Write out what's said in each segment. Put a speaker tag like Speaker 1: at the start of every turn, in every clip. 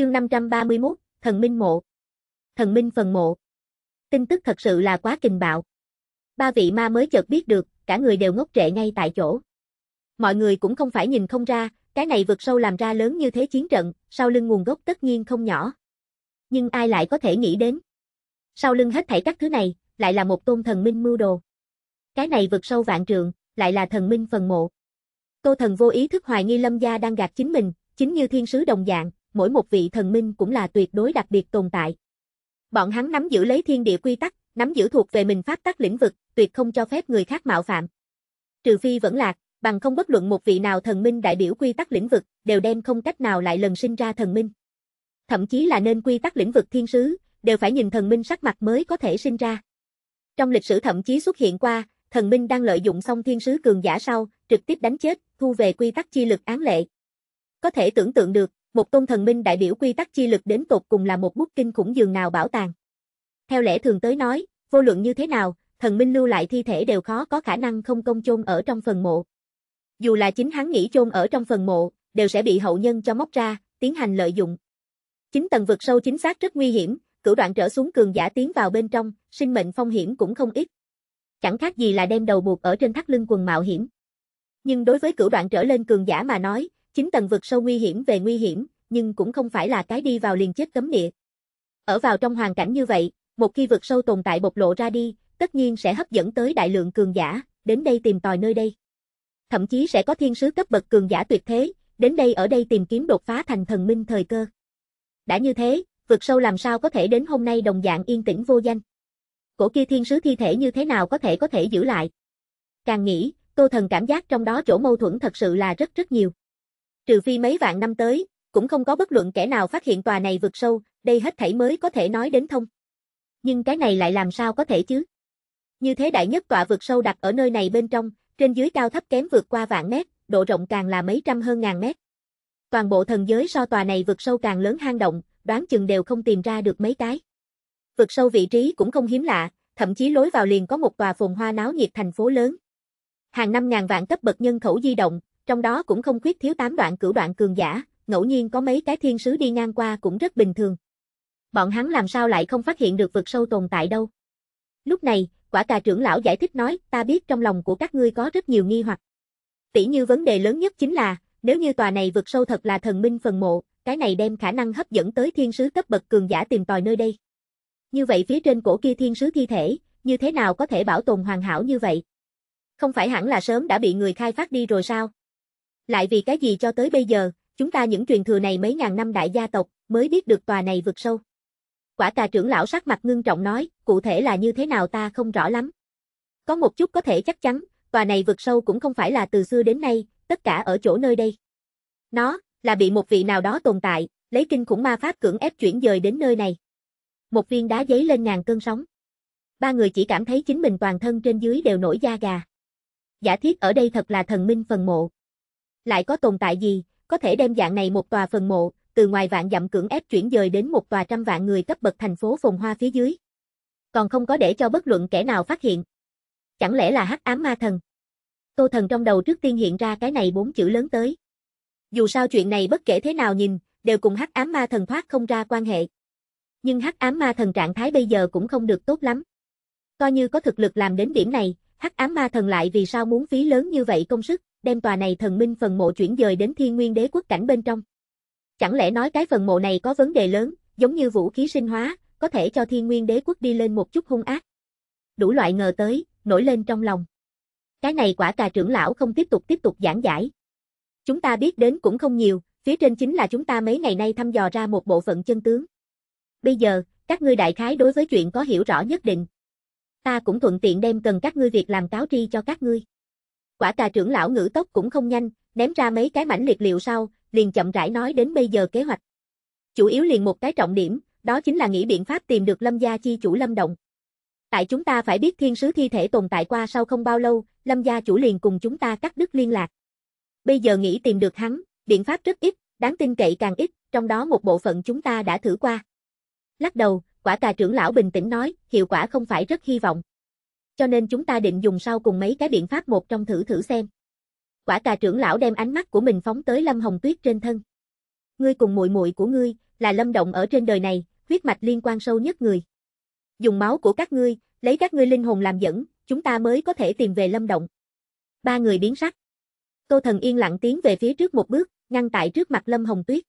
Speaker 1: Chương 531, Thần Minh Mộ Thần Minh Phần Mộ Tin tức thật sự là quá kinh bạo. Ba vị ma mới chợt biết được, cả người đều ngốc trệ ngay tại chỗ. Mọi người cũng không phải nhìn không ra, cái này vượt sâu làm ra lớn như thế chiến trận, sau lưng nguồn gốc tất nhiên không nhỏ. Nhưng ai lại có thể nghĩ đến? Sau lưng hết thảy các thứ này, lại là một tôn thần minh mưu đồ. Cái này vượt sâu vạn trường, lại là thần minh phần mộ. Tô thần vô ý thức hoài nghi lâm gia đang gạt chính mình, chính như thiên sứ đồng dạng, mỗi một vị thần minh cũng là tuyệt đối đặc biệt tồn tại. Bọn hắn nắm giữ lấy thiên địa quy tắc, nắm giữ thuộc về mình pháp tắc lĩnh vực, tuyệt không cho phép người khác mạo phạm. Trừ phi vẫn lạc, bằng không bất luận một vị nào thần minh đại biểu quy tắc lĩnh vực, đều đem không cách nào lại lần sinh ra thần minh. Thậm chí là nên quy tắc lĩnh vực thiên sứ, đều phải nhìn thần minh sắc mặt mới có thể sinh ra. Trong lịch sử thậm chí xuất hiện qua, thần minh đang lợi dụng xong thiên sứ cường giả sau, trực tiếp đánh chết, thu về quy tắc chi lực án lệ. Có thể tưởng tượng được, một tôn thần minh đại biểu quy tắc chi lực đến tột cùng là một bút kinh khủng dường nào bảo tàng. Theo lẽ thường tới nói, vô luận như thế nào, thần minh lưu lại thi thể đều khó có khả năng không công chôn ở trong phần mộ. Dù là chính hắn nghĩ chôn ở trong phần mộ, đều sẽ bị hậu nhân cho móc ra, tiến hành lợi dụng. Chính tầng vực sâu chính xác rất nguy hiểm, cửu đoạn trở xuống cường giả tiến vào bên trong, sinh mệnh phong hiểm cũng không ít. Chẳng khác gì là đem đầu buộc ở trên thắt lưng quần mạo hiểm. Nhưng đối với cửu đoạn trở lên cường giả mà nói, chính tầng vực sâu nguy hiểm về nguy hiểm, nhưng cũng không phải là cái đi vào liền chết cấm địa. Ở vào trong hoàn cảnh như vậy, một khi vực sâu tồn tại bộc lộ ra đi, tất nhiên sẽ hấp dẫn tới đại lượng cường giả, đến đây tìm tòi nơi đây. Thậm chí sẽ có thiên sứ cấp bậc cường giả tuyệt thế, đến đây ở đây tìm kiếm đột phá thành thần minh thời cơ. Đã như thế, vực sâu làm sao có thể đến hôm nay đồng dạng yên tĩnh vô danh. Cổ kia thiên sứ thi thể như thế nào có thể có thể giữ lại. Càng nghĩ, cô Thần cảm giác trong đó chỗ mâu thuẫn thật sự là rất rất nhiều. Trừ phi mấy vạn năm tới, cũng không có bất luận kẻ nào phát hiện tòa này vượt sâu, đây hết thảy mới có thể nói đến thông. Nhưng cái này lại làm sao có thể chứ? Như thế đại nhất tòa vượt sâu đặt ở nơi này bên trong, trên dưới cao thấp kém vượt qua vạn mét, độ rộng càng là mấy trăm hơn ngàn mét. Toàn bộ thần giới so tòa này vượt sâu càng lớn hang động, đoán chừng đều không tìm ra được mấy cái. Vượt sâu vị trí cũng không hiếm lạ, thậm chí lối vào liền có một tòa phồn hoa náo nhiệt thành phố lớn. Hàng năm ngàn vạn cấp bậc nhân khẩu di động, trong đó cũng không khuyết thiếu tám đoạn cửu đoạn cường giả, ngẫu nhiên có mấy cái thiên sứ đi ngang qua cũng rất bình thường. Bọn hắn làm sao lại không phát hiện được vực sâu tồn tại đâu. Lúc này, quả cà trưởng lão giải thích nói, ta biết trong lòng của các ngươi có rất nhiều nghi hoặc. Tỷ như vấn đề lớn nhất chính là, nếu như tòa này vực sâu thật là thần minh phần mộ, cái này đem khả năng hấp dẫn tới thiên sứ cấp bậc cường giả tìm tòi nơi đây. Như vậy phía trên cổ kia thiên sứ thi thể, như thế nào có thể bảo tồn hoàn hảo như vậy? Không phải hẳn là sớm đã bị người khai phát đi rồi sao? Lại vì cái gì cho tới bây giờ, chúng ta những truyền thừa này mấy ngàn năm đại gia tộc, mới biết được tòa này vượt sâu. Quả cà trưởng lão sắc mặt ngưng trọng nói, cụ thể là như thế nào ta không rõ lắm. Có một chút có thể chắc chắn, tòa này vượt sâu cũng không phải là từ xưa đến nay, tất cả ở chỗ nơi đây. Nó, là bị một vị nào đó tồn tại, lấy kinh khủng ma pháp cưỡng ép chuyển dời đến nơi này. Một viên đá giấy lên ngàn cơn sóng. Ba người chỉ cảm thấy chính mình toàn thân trên dưới đều nổi da gà. Giả thiết ở đây thật là thần minh phần mộ lại có tồn tại gì, có thể đem dạng này một tòa phần mộ, từ ngoài vạn dặm cưỡng ép chuyển dời đến một tòa trăm vạn người cấp bậc thành phố phồn hoa phía dưới. Còn không có để cho bất luận kẻ nào phát hiện. Chẳng lẽ là hắc ám ma thần? Tô thần trong đầu trước tiên hiện ra cái này bốn chữ lớn tới. Dù sao chuyện này bất kể thế nào nhìn, đều cùng hắc ám ma thần thoát không ra quan hệ. Nhưng hắc ám ma thần trạng thái bây giờ cũng không được tốt lắm. Coi như có thực lực làm đến điểm này, hắc ám ma thần lại vì sao muốn phí lớn như vậy công sức, đem tòa này thần minh phần mộ chuyển dời đến thiên nguyên đế quốc cảnh bên trong. Chẳng lẽ nói cái phần mộ này có vấn đề lớn, giống như vũ khí sinh hóa, có thể cho thiên nguyên đế quốc đi lên một chút hung ác. Đủ loại ngờ tới, nổi lên trong lòng. Cái này quả cà trưởng lão không tiếp tục tiếp tục giảng giải. Chúng ta biết đến cũng không nhiều, phía trên chính là chúng ta mấy ngày nay thăm dò ra một bộ phận chân tướng. Bây giờ, các ngươi đại khái đối với chuyện có hiểu rõ nhất định. Ta cũng thuận tiện đem cần các ngươi việc làm cáo tri cho các ngươi. Quả cà trưởng lão ngữ tốc cũng không nhanh, ném ra mấy cái mảnh liệt liệu sau, liền chậm rãi nói đến bây giờ kế hoạch. Chủ yếu liền một cái trọng điểm, đó chính là nghĩ biện pháp tìm được lâm gia chi chủ lâm động. Tại chúng ta phải biết thiên sứ thi thể tồn tại qua sau không bao lâu, lâm gia chủ liền cùng chúng ta cắt đứt liên lạc. Bây giờ nghĩ tìm được hắn, biện pháp rất ít, đáng tin cậy càng ít, trong đó một bộ phận chúng ta đã thử qua. Lắc đầu, quả cà trưởng lão bình tĩnh nói, hiệu quả không phải rất hy vọng cho nên chúng ta định dùng sau cùng mấy cái biện pháp một trong thử thử xem. Quả cà trưởng lão đem ánh mắt của mình phóng tới Lâm Hồng Tuyết trên thân. Ngươi cùng muội muội của ngươi, là Lâm Động ở trên đời này, huyết mạch liên quan sâu nhất người. Dùng máu của các ngươi, lấy các ngươi linh hồn làm dẫn, chúng ta mới có thể tìm về Lâm Động. Ba người biến sắc. Tô Thần yên lặng tiến về phía trước một bước, ngăn tại trước mặt Lâm Hồng Tuyết.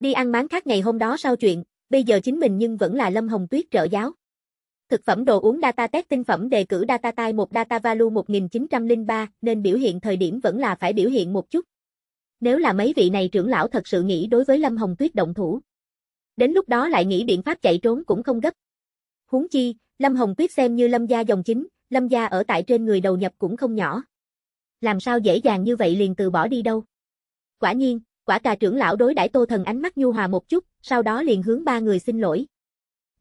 Speaker 1: Đi ăn máng khác ngày hôm đó sau chuyện, bây giờ chính mình nhưng vẫn là Lâm Hồng Tuyết trợ giáo. Thực phẩm đồ uống Data test tinh phẩm đề cử Data tai một Data Value 1903, nên biểu hiện thời điểm vẫn là phải biểu hiện một chút. Nếu là mấy vị này trưởng lão thật sự nghĩ đối với Lâm Hồng Tuyết động thủ. Đến lúc đó lại nghĩ biện pháp chạy trốn cũng không gấp. Huống chi, Lâm Hồng Tuyết xem như Lâm gia dòng chính, Lâm gia ở tại trên người đầu nhập cũng không nhỏ. Làm sao dễ dàng như vậy liền từ bỏ đi đâu. Quả nhiên, quả cà trưởng lão đối đãi Tô Thần ánh mắt nhu hòa một chút, sau đó liền hướng ba người xin lỗi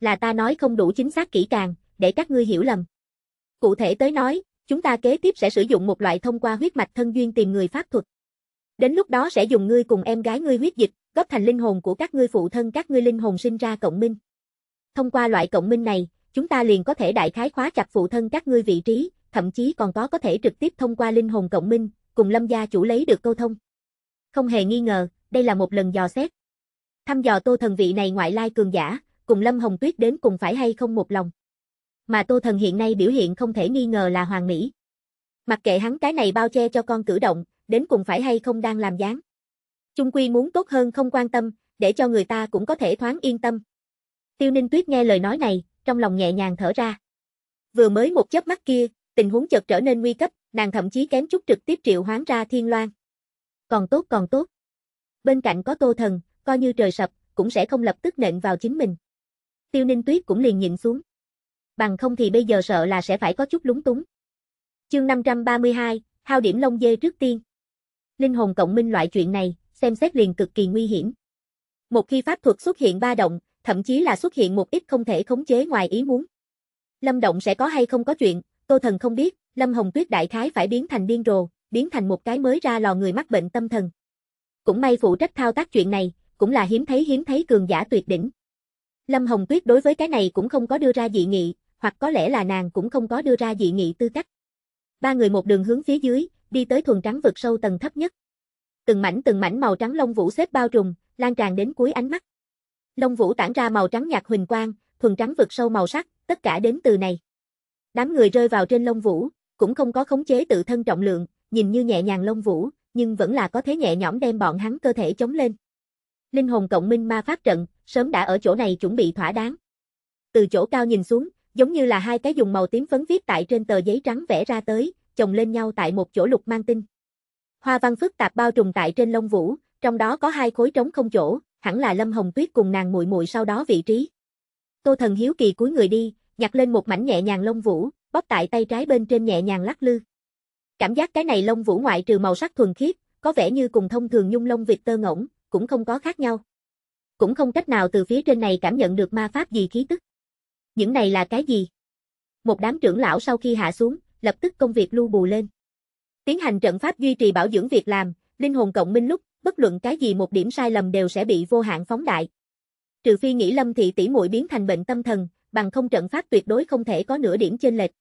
Speaker 1: là ta nói không đủ chính xác kỹ càng, để các ngươi hiểu lầm. Cụ thể tới nói, chúng ta kế tiếp sẽ sử dụng một loại thông qua huyết mạch thân duyên tìm người pháp thuật. Đến lúc đó sẽ dùng ngươi cùng em gái ngươi huyết dịch, góp thành linh hồn của các ngươi phụ thân các ngươi linh hồn sinh ra cộng minh. Thông qua loại cộng minh này, chúng ta liền có thể đại khái khóa chặt phụ thân các ngươi vị trí, thậm chí còn có có thể trực tiếp thông qua linh hồn cộng minh, cùng Lâm gia chủ lấy được câu thông. Không hề nghi ngờ, đây là một lần dò xét. Thăm dò Tô thần vị này ngoại lai cường giả, cùng Lâm Hồng Tuyết đến cùng phải hay không một lòng. Mà Tô Thần hiện nay biểu hiện không thể nghi ngờ là hoàng mỹ. Mặc kệ hắn cái này bao che cho con cử động, đến cùng phải hay không đang làm dáng. trung quy muốn tốt hơn không quan tâm, để cho người ta cũng có thể thoáng yên tâm. Tiêu Ninh Tuyết nghe lời nói này, trong lòng nhẹ nhàng thở ra. Vừa mới một chớp mắt kia, tình huống chợt trở nên nguy cấp, nàng thậm chí kém chút trực tiếp triệu hoán ra Thiên Loan. Còn tốt còn tốt. Bên cạnh có Tô Thần, coi như trời sập, cũng sẽ không lập tức nện vào chính mình. Tiêu Ninh Tuyết cũng liền nhịn xuống. Bằng không thì bây giờ sợ là sẽ phải có chút lúng túng. Chương 532, hao điểm lông dê trước tiên. Linh hồn cộng minh loại chuyện này, xem xét liền cực kỳ nguy hiểm. Một khi pháp thuật xuất hiện ba động, thậm chí là xuất hiện một ít không thể khống chế ngoài ý muốn. Lâm Động sẽ có hay không có chuyện, Tô Thần không biết, Lâm Hồng Tuyết đại khái phải biến thành điên rồ, biến thành một cái mới ra lò người mắc bệnh tâm thần. Cũng may phụ trách thao tác chuyện này, cũng là hiếm thấy hiếm thấy cường giả tuyệt đỉnh. Lâm Hồng Tuyết đối với cái này cũng không có đưa ra dị nghị, hoặc có lẽ là nàng cũng không có đưa ra dị nghị tư cách. Ba người một đường hướng phía dưới, đi tới thuần trắng vực sâu tầng thấp nhất. Từng mảnh từng mảnh màu trắng lông vũ xếp bao trùm, lan tràn đến cuối ánh mắt. Lông vũ tản ra màu trắng nhạt huỳnh quang, thuần trắng vực sâu màu sắc, tất cả đến từ này. Đám người rơi vào trên lông vũ, cũng không có khống chế tự thân trọng lượng, nhìn như nhẹ nhàng lông vũ, nhưng vẫn là có thế nhẹ nhõm đem bọn hắn cơ thể chống lên. Linh hồn cộng minh ma pháp trận, sớm đã ở chỗ này chuẩn bị thỏa đáng. Từ chỗ cao nhìn xuống, giống như là hai cái dùng màu tím phấn viết tại trên tờ giấy trắng vẽ ra tới, chồng lên nhau tại một chỗ lục mang tinh. Hoa văn phức tạp bao trùm tại trên lông vũ, trong đó có hai khối trống không chỗ, hẳn là Lâm Hồng Tuyết cùng nàng muội muội sau đó vị trí. Tô Thần Hiếu kỳ cúi người đi, nhặt lên một mảnh nhẹ nhàng lông vũ, bóp tại tay trái bên trên nhẹ nhàng lắc lư. Cảm giác cái này lông vũ ngoại trừ màu sắc thuần khiết, có vẻ như cùng thông thường nhung lông vịt tơ ngỗng, cũng không có khác nhau cũng không cách nào từ phía trên này cảm nhận được ma pháp gì khí tức. Những này là cái gì? Một đám trưởng lão sau khi hạ xuống, lập tức công việc lưu bù lên. Tiến hành trận pháp duy trì bảo dưỡng việc làm, linh hồn cộng minh lúc, bất luận cái gì một điểm sai lầm đều sẽ bị vô hạn phóng đại. Trừ phi nghĩ Lâm thị tỷ muội biến thành bệnh tâm thần, bằng không trận pháp tuyệt đối không thể có nửa điểm chênh lệch.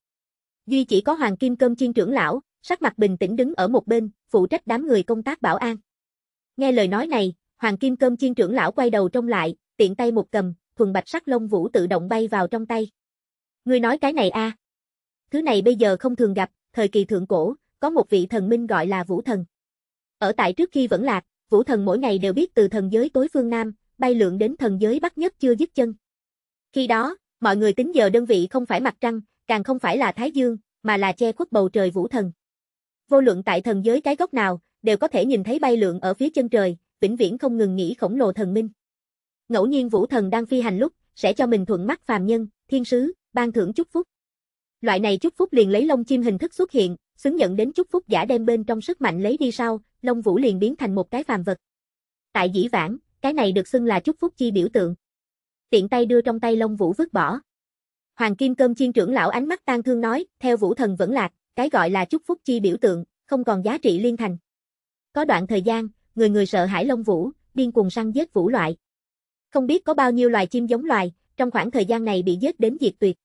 Speaker 1: Duy chỉ có Hoàng Kim Cơm Chiên trưởng lão, sắc mặt bình tĩnh đứng ở một bên, phụ trách đám người công tác bảo an. Nghe lời nói này, Hoàng Kim Cơm Chiên trưởng lão quay đầu trông lại, tiện tay một cầm, thuần bạch sắc lông vũ tự động bay vào trong tay. Ngươi nói cái này a? À? Thứ này bây giờ không thường gặp, thời kỳ thượng cổ, có một vị thần minh gọi là Vũ Thần. Ở tại trước khi vẫn lạc, Vũ Thần mỗi ngày đều biết từ thần giới tối phương Nam, bay lượn đến thần giới Bắc nhất chưa dứt chân. Khi đó, mọi người tính giờ đơn vị không phải mặt trăng, càng không phải là Thái Dương, mà là che khuất bầu trời Vũ Thần. Vô luận tại thần giới cái góc nào, đều có thể nhìn thấy bay lượn ở phía chân trời, vĩnh viễn không ngừng nghĩ khổng lồ thần minh. Ngẫu nhiên vũ thần đang phi hành lúc, sẽ cho mình thuận mắt phàm nhân, thiên sứ, ban thưởng chúc phúc. Loại này chúc phúc liền lấy lông chim hình thức xuất hiện, xứng nhận đến chúc phúc giả đem bên trong sức mạnh lấy đi sau, lông vũ liền biến thành một cái phàm vật. Tại dĩ vãng, cái này được xưng là chúc phúc chi biểu tượng. Tiện tay đưa trong tay lông vũ vứt bỏ. Hoàng Kim Cơm Chiên trưởng lão ánh mắt tan thương nói, theo vũ thần vẫn lạc, cái gọi là chúc phúc chi biểu tượng, không còn giá trị liên thành. Có đoạn thời gian, người người sợ hãi lông vũ, điên cuồng săn giết vũ loại. Không biết có bao nhiêu loài chim giống loài, trong khoảng thời gian này bị giết đến diệt tuyệt.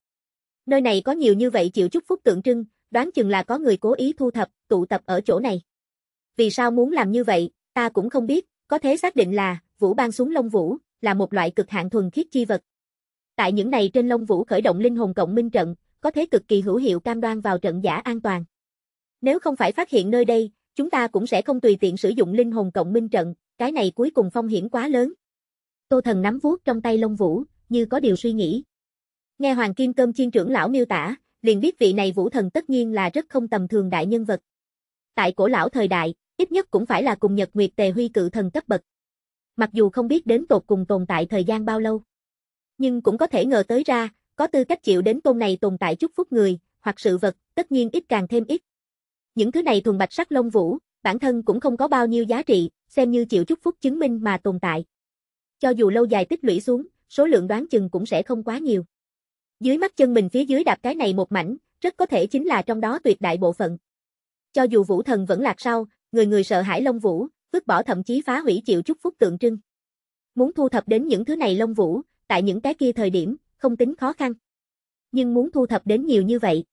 Speaker 1: Nơi này có nhiều như vậy chịu chúc phúc tượng trưng, đoán chừng là có người cố ý thu thập, tụ tập ở chỗ này. Vì sao muốn làm như vậy, ta cũng không biết, có thể xác định là, vũ ban xuống lông vũ, là một loại cực hạn thuần khiết chi vật. Tại những này trên lông vũ khởi động linh hồn cộng minh trận, có thế cực kỳ hữu hiệu cam đoan vào trận giả an toàn. Nếu không phải phát hiện nơi đây, chúng ta cũng sẽ không tùy tiện sử dụng linh hồn cộng minh trận, cái này cuối cùng phong hiểm quá lớn. Tô Thần nắm vuốt trong tay Long Vũ, như có điều suy nghĩ. Nghe Hoàng Kim Cơm Chiên trưởng lão miêu tả, liền biết vị này Vũ Thần tất nhiên là rất không tầm thường đại nhân vật. Tại cổ lão thời đại, ít nhất cũng phải là cùng Nhật Nguyệt Tề Huy cự thần cấp bậc. Mặc dù không biết đến tột cùng tồn tại thời gian bao lâu, nhưng cũng có thể ngờ tới ra, có tư cách chịu đến tôn này tồn tại chút phúc người, hoặc sự vật, tất nhiên ít càng thêm ít. Những thứ này thuần bạch sắc lông vũ, bản thân cũng không có bao nhiêu giá trị, xem như chịu chúc phúc chứng minh mà tồn tại. Cho dù lâu dài tích lũy xuống, số lượng đoán chừng cũng sẽ không quá nhiều. Dưới mắt chân mình phía dưới đạp cái này một mảnh, rất có thể chính là trong đó tuyệt đại bộ phận. Cho dù vũ thần vẫn lạc sau, người người sợ hãi lông vũ, vứt bỏ thậm chí phá hủy chịu chúc phúc tượng trưng. Muốn thu thập đến những thứ này lông vũ, tại những cái kia thời điểm, không tính khó khăn. Nhưng muốn thu thập đến nhiều như vậy,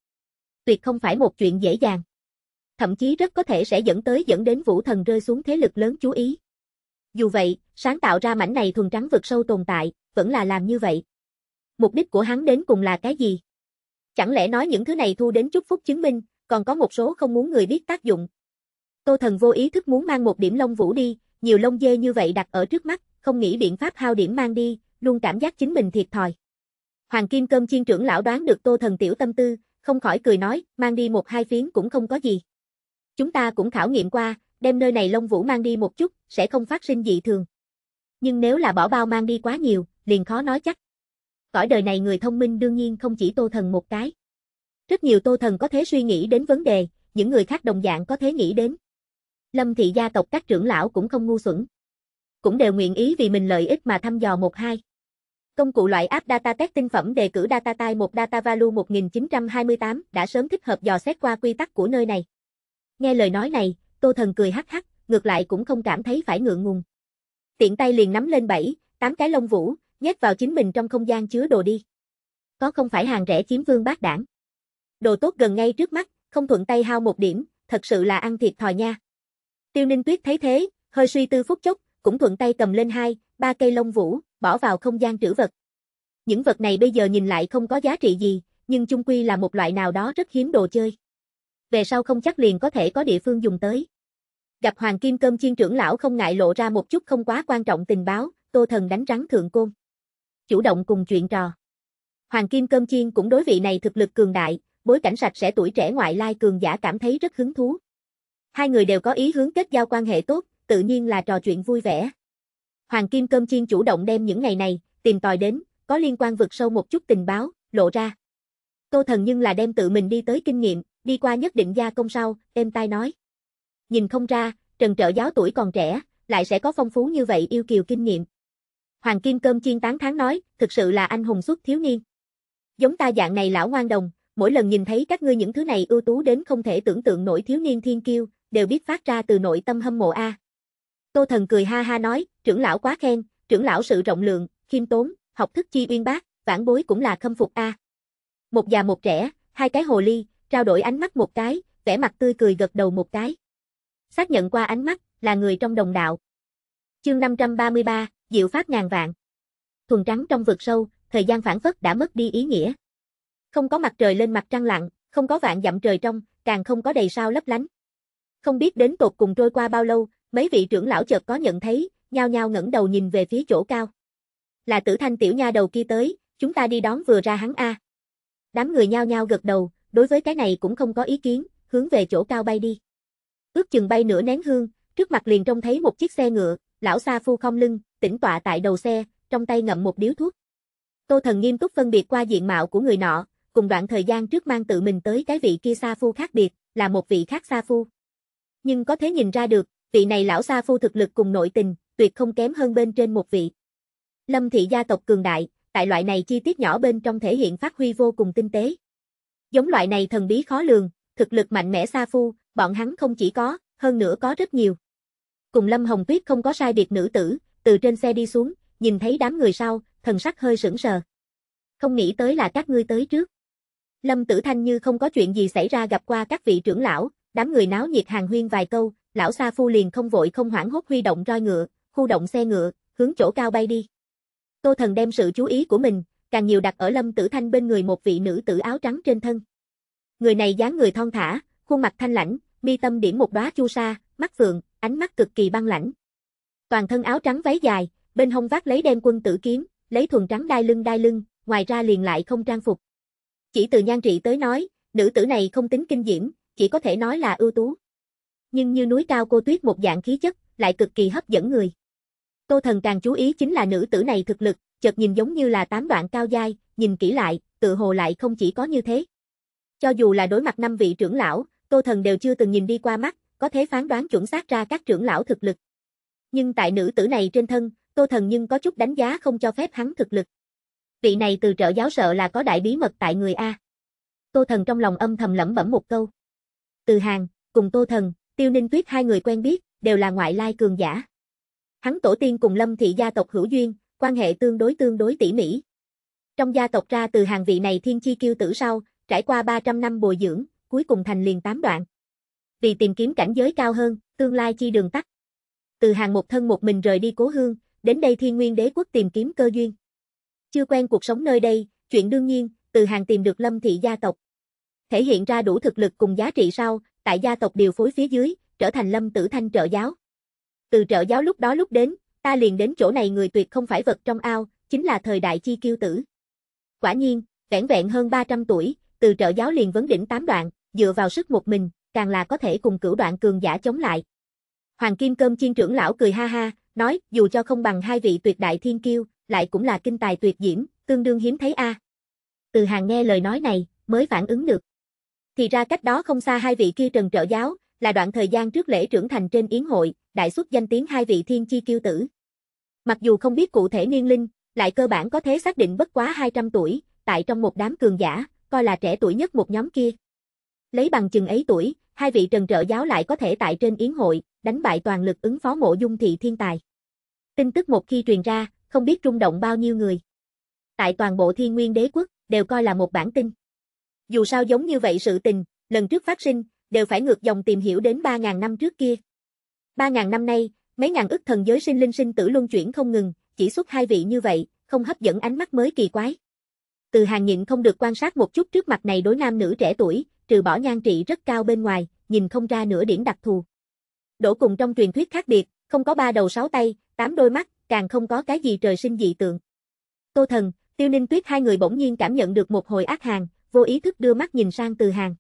Speaker 1: tuyệt không phải một chuyện dễ dàng thậm chí rất có thể sẽ dẫn tới dẫn đến vũ thần rơi xuống thế lực lớn chú ý. Dù vậy, sáng tạo ra mảnh này thuần trắng vực sâu tồn tại, vẫn là làm như vậy. Mục đích của hắn đến cùng là cái gì? Chẳng lẽ nói những thứ này thu đến chút phúc chứng minh, còn có một số không muốn người biết tác dụng. Tô thần vô ý thức muốn mang một điểm lông vũ đi, nhiều lông dê như vậy đặt ở trước mắt, không nghĩ biện pháp hao điểm mang đi, luôn cảm giác chính mình thiệt thòi. Hoàng Kim Cơm Chiên trưởng lão đoán được Tô Thần tiểu tâm tư, không khỏi cười nói, mang đi một hai phiến cũng không có gì. Chúng ta cũng khảo nghiệm qua, đem nơi này lông vũ mang đi một chút, sẽ không phát sinh dị thường. Nhưng nếu là bỏ bao mang đi quá nhiều, liền khó nói chắc. Cõi đời này người thông minh đương nhiên không chỉ Tô Thần một cái. Rất nhiều Tô Thần có thể suy nghĩ đến vấn đề, những người khác đồng dạng có thể nghĩ đến. Lâm thị gia tộc các trưởng lão cũng không ngu xuẩn. Cũng đều nguyện ý vì mình lợi ích mà thăm dò một hai. Công cụ loại app data test tinh phẩm đề cử data tai một data value 1928 đã sớm thích hợp dò xét qua quy tắc của nơi này. Nghe lời nói này, Tô Thần cười hắc hắc, ngược lại cũng không cảm thấy phải ngượng ngùng. Tiện tay liền nắm lên bảy, tám cái lông vũ, nhét vào chính mình trong không gian chứa đồ đi. Có không phải hàng rẻ chiếm vương bát đảng. Đồ tốt gần ngay trước mắt, không thuận tay hao một điểm, thật sự là ăn thiệt thòi nha. Tiêu Ninh Tuyết thấy thế, hơi suy tư phút chốc, cũng thuận tay cầm lên hai, ba cây lông vũ, bỏ vào không gian trữ vật. Những vật này bây giờ nhìn lại không có giá trị gì, nhưng chung quy là một loại nào đó rất hiếm đồ chơi về sau không chắc liền có thể có địa phương dùng tới. Gặp Hoàng Kim Cơm Chiên trưởng lão không ngại lộ ra một chút không quá quan trọng tình báo, Tô Thần đánh rắn thượng côn. Chủ động cùng chuyện trò. Hoàng Kim Cơm Chiên cũng đối vị này thực lực cường đại, bối cảnh sạch sẽ tuổi trẻ ngoại lai cường giả cảm thấy rất hứng thú. Hai người đều có ý hướng kết giao quan hệ tốt, tự nhiên là trò chuyện vui vẻ. Hoàng Kim Cơm Chiên chủ động đem những ngày này, tìm tòi đến, có liên quan vực sâu một chút tình báo, lộ ra. Tô Thần nhưng là đem tự mình đi tới kinh nghiệm, đi qua nhất định gia công sau, êm tai nói. Nhìn không ra, Trần Trợ Giáo tuổi còn trẻ, lại sẽ có phong phú như vậy yêu kiều kinh nghiệm. Hoàng Kim Cơm Chiên tán thán nói, thực sự là anh hùng xuất thiếu niên. Giống ta dạng này lão ngoan đồng, mỗi lần nhìn thấy các ngươi những thứ này ưu tú đến không thể tưởng tượng nổi thiếu niên thiên kiêu, đều biết phát ra từ nội tâm hâm mộ a. Tô Thần cười ha ha nói, trưởng lão quá khen, trưởng lão sự rộng lượng, khiêm tốn, học thức chi uyên bác, vãn bối cũng là khâm phục a. Một già một trẻ, hai cái hồ ly, trao đổi ánh mắt một cái, vẻ mặt tươi cười gật đầu một cái. Xác nhận qua ánh mắt, là người trong đồng đạo. Chương 533, Diệu Pháp ngàn vạn. Thuần trắng trong vực sâu, thời gian phản phất đã mất đi ý nghĩa. Không có mặt trời lên mặt trăng lặng, không có vạn dặm trời trong, càng không có đầy sao lấp lánh. Không biết đến tột cùng trôi qua bao lâu, mấy vị trưởng lão chợt có nhận thấy, nhao nhao ngẩng đầu nhìn về phía chỗ cao. Là tử thanh tiểu nha đầu kia tới, chúng ta đi đón vừa ra hắn a. Đám người nhao nhao gật đầu, đối với cái này cũng không có ý kiến, hướng về chỗ cao bay đi. Ước chừng bay nửa nén hương, trước mặt liền trông thấy một chiếc xe ngựa, lão Sa Phu không lưng, tĩnh tọa tại đầu xe, trong tay ngậm một điếu thuốc. Tô Thần nghiêm túc phân biệt qua diện mạo của người nọ, cùng đoạn thời gian trước mang tự mình tới cái vị kia Sa Phu khác biệt, là một vị khác Sa Phu. Nhưng có thế nhìn ra được, vị này lão Sa Phu thực lực cùng nội tình, tuyệt không kém hơn bên trên một vị. Lâm thị gia tộc cường đại, tại loại này chi tiết nhỏ bên trong thể hiện phát huy vô cùng tinh tế. Giống loại này thần bí khó lường, thực lực mạnh mẽ xa phu, bọn hắn không chỉ có, hơn nữa có rất nhiều. Cùng Lâm Hồng Tuyết không có sai biệt nữ tử, từ trên xe đi xuống, nhìn thấy đám người sau, thần sắc hơi sững sờ. Không nghĩ tới là các ngươi tới trước. Lâm Tử Thanh như không có chuyện gì xảy ra gặp qua các vị trưởng lão, đám người náo nhiệt hàng huyên vài câu, lão xa Phu liền không vội không hoảng hốt huy động roi ngựa, khu động xe ngựa, hướng chỗ cao bay đi. Tô Thần đem sự chú ý của mình, càng nhiều đặt ở Lâm Tử Thanh bên người một vị nữ tử áo trắng trên thân. Người này dáng người thon thả, khuôn mặt thanh lãnh, mi tâm điểm một đóa chu sa, mắt phượng, ánh mắt cực kỳ băng lãnh. Toàn thân áo trắng váy dài, bên hông vác lấy đem quân tử kiếm, lấy thuần trắng đai lưng đai lưng, ngoài ra liền lại không trang phục. Chỉ từ nhan trị tới nói, nữ tử này không tính kinh diễm, chỉ có thể nói là ưu tú. Nhưng như núi cao cô tuyết một dạng khí chất, lại cực kỳ hấp dẫn người. Tô Thần càng chú ý chính là nữ tử này thực lực, chợt nhìn giống như là tám đoạn cao dai, nhìn kỹ lại, tự hồ lại không chỉ có như thế. Cho dù là đối mặt năm vị trưởng lão, Tô Thần đều chưa từng nhìn đi qua mắt, có thể phán đoán chuẩn xác ra các trưởng lão thực lực. Nhưng tại nữ tử này trên thân, Tô Thần nhưng có chút đánh giá không cho phép hắn thực lực. Vị này từ trợ giáo sợ là có đại bí mật tại người A. Tô Thần trong lòng âm thầm lẩm bẩm một câu. Từ hàng, cùng Tô Thần, Tiêu Ninh Tuyết hai người quen biết, đều là ngoại lai cường giả. Hắn tổ tiên cùng Lâm thị gia tộc hữu duyên, quan hệ tương đối tương đối tỉ mỉ. Trong gia tộc ra từ hàng vị này thiên chi kiêu tử sau, trải qua 300 năm bồi dưỡng, cuối cùng thành liền tám đoạn. Vì tìm kiếm cảnh giới cao hơn, tương lai chi đường tắt. Từ hàng một thân một mình rời đi cố hương, đến đây thiên nguyên đế quốc tìm kiếm cơ duyên. Chưa quen cuộc sống nơi đây, chuyện đương nhiên, từ hàng tìm được lâm thị gia tộc. Thể hiện ra đủ thực lực cùng giá trị sau, tại gia tộc điều phối phía dưới, trở thành lâm tử thanh trợ giáo. Từ trợ giáo lúc đó lúc đến, Ta liền đến chỗ này người tuyệt không phải vật trong ao, chính là thời đại chi kiêu tử. Quả nhiên, vẻn vẹn hơn 300 tuổi, từ trợ giáo liền vấn đỉnh tám đoạn, dựa vào sức một mình, càng là có thể cùng cửu đoạn cường giả chống lại. Hoàng Kim Cơm Chiên trưởng lão cười ha ha, nói, dù cho không bằng hai vị tuyệt đại thiên kiêu, lại cũng là kinh tài tuyệt diễm, tương đương hiếm thấy a. À. Từ hàng nghe lời nói này, mới phản ứng được. Thì ra cách đó không xa hai vị kia trần trợ giáo, là đoạn thời gian trước lễ trưởng thành trên yến hội, đại xuất danh tiếng hai vị thiên chi kiêu tử. Mặc dù không biết cụ thể niên linh, lại cơ bản có thể xác định bất quá 200 tuổi, tại trong một đám cường giả, coi là trẻ tuổi nhất một nhóm kia. Lấy bằng chừng ấy tuổi, hai vị trần trợ giáo lại có thể tại trên yến hội, đánh bại toàn lực ứng phó mộ dung thị thiên tài. Tin tức một khi truyền ra, không biết rung động bao nhiêu người. Tại toàn bộ thiên nguyên đế quốc, đều coi là một bản tin. Dù sao giống như vậy sự tình, lần trước phát sinh, đều phải ngược dòng tìm hiểu đến 3.000 năm trước kia. 3.000 năm nay, mấy ngàn ức thần giới sinh linh sinh tử luân chuyển không ngừng, chỉ xuất hai vị như vậy, không hấp dẫn ánh mắt mới kỳ quái. Từ hàng nhịn không được quan sát một chút trước mặt này đối nam nữ trẻ tuổi, trừ bỏ nhan trị rất cao bên ngoài, nhìn không ra nửa điểm đặc thù. Đổ cùng trong truyền thuyết khác biệt, không có ba đầu sáu tay, tám đôi mắt, càng không có cái gì trời sinh dị tượng. Tô Thần, Tiêu Ninh Tuyết hai người bỗng nhiên cảm nhận được một hồi ác hàng, vô ý thức đưa mắt nhìn sang Từ Hàng.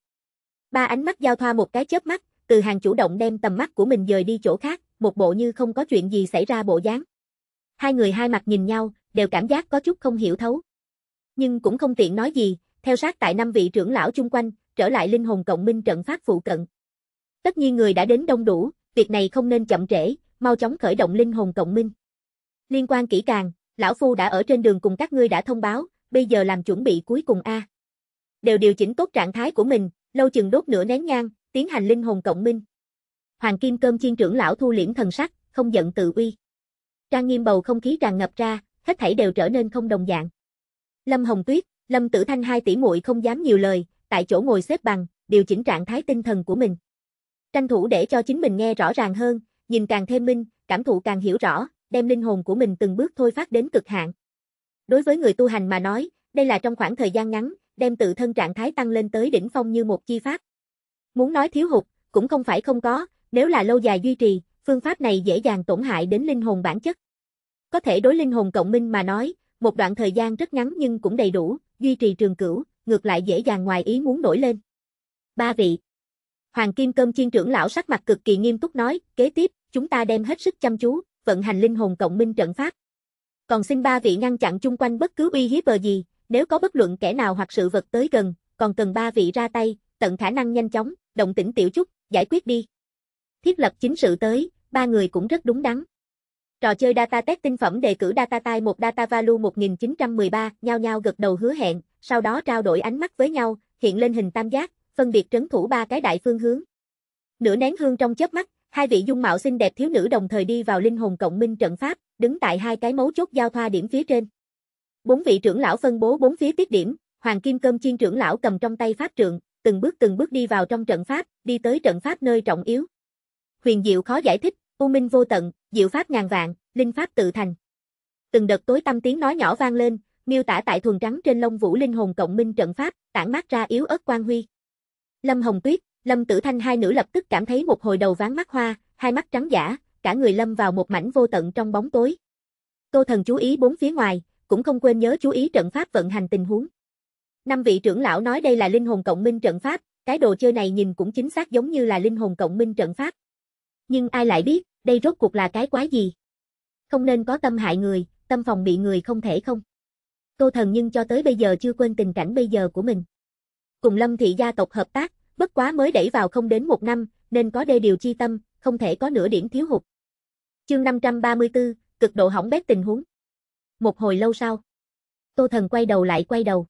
Speaker 1: Ba ánh mắt giao thoa một cái chớp mắt, từ hàng chủ động đem tầm mắt của mình dời đi chỗ khác, một bộ như không có chuyện gì xảy ra bộ dáng. Hai người hai mặt nhìn nhau, đều cảm giác có chút không hiểu thấu. Nhưng cũng không tiện nói gì, theo sát tại năm vị trưởng lão chung quanh, trở lại linh hồn cộng minh trận pháp phụ cận. Tất nhiên người đã đến đông đủ, việc này không nên chậm trễ, mau chóng khởi động linh hồn cộng minh. Liên quan kỹ càng, lão phu đã ở trên đường cùng các ngươi đã thông báo, bây giờ làm chuẩn bị cuối cùng a. Đều điều chỉnh tốt trạng thái của mình, lâu chừng đốt nửa nén nhang, tiến hành linh hồn cộng minh. Hoàng Kim Cơm Chiên trưởng lão thu liễm thần sắc, không giận tự uy. Trang nghiêm bầu không khí tràn ngập ra, hết thảy đều trở nên không đồng dạng. Lâm Hồng Tuyết, Lâm Tử Thanh hai tỷ muội không dám nhiều lời, tại chỗ ngồi xếp bằng, điều chỉnh trạng thái tinh thần của mình. Tranh thủ để cho chính mình nghe rõ ràng hơn, nhìn càng thêm minh, cảm thụ càng hiểu rõ, đem linh hồn của mình từng bước thôi phát đến cực hạn. Đối với người tu hành mà nói, đây là trong khoảng thời gian ngắn, đem tự thân trạng thái tăng lên tới đỉnh phong như một chi pháp. Muốn nói thiếu hụt, cũng không phải không có, nếu là lâu dài duy trì, phương pháp này dễ dàng tổn hại đến linh hồn bản chất. Có thể đối linh hồn cộng minh mà nói, một đoạn thời gian rất ngắn nhưng cũng đầy đủ, duy trì trường cửu, ngược lại dễ dàng ngoài ý muốn nổi lên. Ba vị. Hoàng Kim Cơm Chiên trưởng lão sắc mặt cực kỳ nghiêm túc nói, kế tiếp, chúng ta đem hết sức chăm chú, vận hành linh hồn cộng minh trận pháp. Còn xin ba vị ngăn chặn chung quanh bất cứ uy hiếp bờ gì, nếu có bất luận kẻ nào hoặc sự vật tới gần, còn cần ba vị ra tay, tận khả năng nhanh chóng, động tĩnh tiểu chút, giải quyết đi. Thiết lập chính sự tới, ba người cũng rất đúng đắn. Trò chơi Data Test tinh phẩm đề cử Data Tai 1 Data Value 1913, nhao nhao gật đầu hứa hẹn, sau đó trao đổi ánh mắt với nhau, hiện lên hình tam giác, phân biệt trấn thủ ba cái đại phương hướng. Nửa nén hương trong chớp mắt, hai vị dung mạo xinh đẹp thiếu nữ đồng thời đi vào linh hồn cộng minh trận pháp, đứng tại hai cái mấu chốt giao thoa điểm phía trên. Bốn vị trưởng lão phân bố bốn phía tiết điểm, Hoàng Kim Cơm Chiên trưởng lão cầm trong tay pháp trượng, từng bước từng bước đi vào trong trận pháp, đi tới trận pháp nơi trọng yếu. Huyền diệu khó giải thích, u minh vô tận, diệu pháp ngàn vạn, linh pháp tự thành. Từng đợt tối tâm tiếng nói nhỏ vang lên, miêu tả tại thuần trắng trên lông vũ linh hồn cộng minh trận pháp, tản mát ra yếu ớt quang huy. Lâm Hồng Tuyết, Lâm Tử Thanh hai nữ lập tức cảm thấy một hồi đầu ván mắt hoa, hai mắt trắng giả, cả người lâm vào một mảnh vô tận trong bóng tối. Tô Thần chú ý bốn phía ngoài, cũng không quên nhớ chú ý trận pháp vận hành tình huống. Năm vị trưởng lão nói đây là linh hồn cộng minh trận pháp, cái đồ chơi này nhìn cũng chính xác giống như là linh hồn cộng minh trận pháp. Nhưng ai lại biết, đây rốt cuộc là cái quái gì? Không nên có tâm hại người, tâm phòng bị người không thể không. Tô thần nhưng cho tới bây giờ chưa quên tình cảnh bây giờ của mình. Cùng lâm thị gia tộc hợp tác, bất quá mới đẩy vào không đến một năm, nên có đê điều chi tâm, không thể có nửa điểm thiếu hụt. Chương 534, cực độ hỏng bét tình huống một hồi lâu sau. Tô Thần quay đầu lại quay đầu.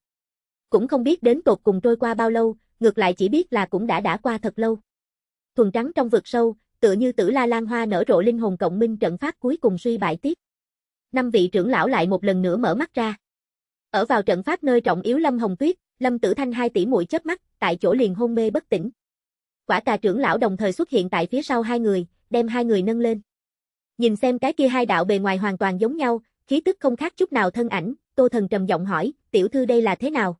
Speaker 1: Cũng không biết đến tột cùng trôi qua bao lâu, ngược lại chỉ biết là cũng đã đã qua thật lâu. Thuần trắng trong vực sâu, tựa như tử la lan hoa nở rộ linh hồn cộng minh trận pháp cuối cùng suy bại tiếp. Năm vị trưởng lão lại một lần nữa mở mắt ra. Ở vào trận pháp nơi trọng yếu Lâm Hồng Tuyết, Lâm Tử Thanh hai tỷ muội chớp mắt, tại chỗ liền hôn mê bất tỉnh. Quả cà trưởng lão đồng thời xuất hiện tại phía sau hai người, đem hai người nâng lên. Nhìn xem cái kia hai đạo bề ngoài hoàn toàn giống nhau, khí tức không khác chút nào thân ảnh, Tô Thần trầm giọng hỏi, tiểu thư đây là thế nào?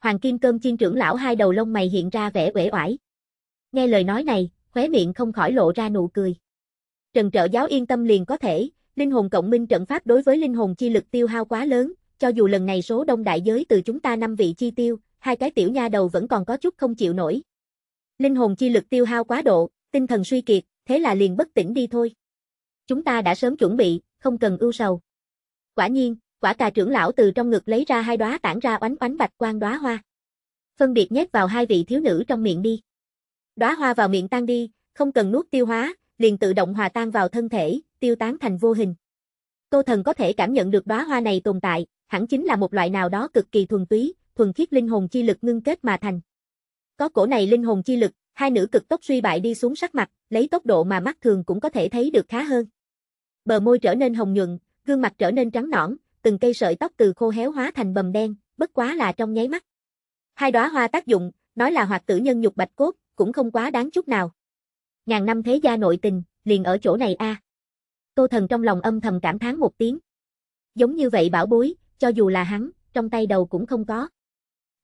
Speaker 1: Hoàng Kim Cơm Chiên trưởng lão hai đầu lông mày hiện ra vẻ uể oải. Nghe lời nói này, khóe miệng không khỏi lộ ra nụ cười. Trần trợ giáo yên tâm liền có thể, linh hồn cộng minh trận pháp đối với linh hồn chi lực tiêu hao quá lớn, cho dù lần này số đông đại giới từ chúng ta năm vị chi tiêu, hai cái tiểu nha đầu vẫn còn có chút không chịu nổi. Linh hồn chi lực tiêu hao quá độ, tinh thần suy kiệt, thế là liền bất tỉnh đi thôi. Chúng ta đã sớm chuẩn bị, không cần ưu sầu. Quả nhiên, quả cà trưởng lão từ trong ngực lấy ra hai đóa tản ra oánh oánh bạch quang đóa hoa. Phân biệt nhét vào hai vị thiếu nữ trong miệng đi. Đóa hoa vào miệng tan đi, không cần nuốt tiêu hóa, liền tự động hòa tan vào thân thể, tiêu tán thành vô hình. Tô Thần có thể cảm nhận được đóa hoa này tồn tại, hẳn chính là một loại nào đó cực kỳ thuần túy, thuần khiết linh hồn chi lực ngưng kết mà thành. Có cổ này linh hồn chi lực, hai nữ cực tốc suy bại đi xuống sắc mặt, lấy tốc độ mà mắt thường cũng có thể thấy được khá hơn. Bờ môi trở nên hồng nhuận, gương mặt trở nên trắng nõn, từng cây sợi tóc từ khô héo hóa thành bầm đen, bất quá là trong nháy mắt. Hai đóa hoa tác dụng, nói là hoạt tử nhân nhục bạch cốt, cũng không quá đáng chút nào. Ngàn năm thế gia nội tình, liền ở chỗ này a. cô Thần trong lòng âm thầm cảm thán một tiếng. Giống như vậy bảo bối, cho dù là hắn, trong tay đầu cũng không có.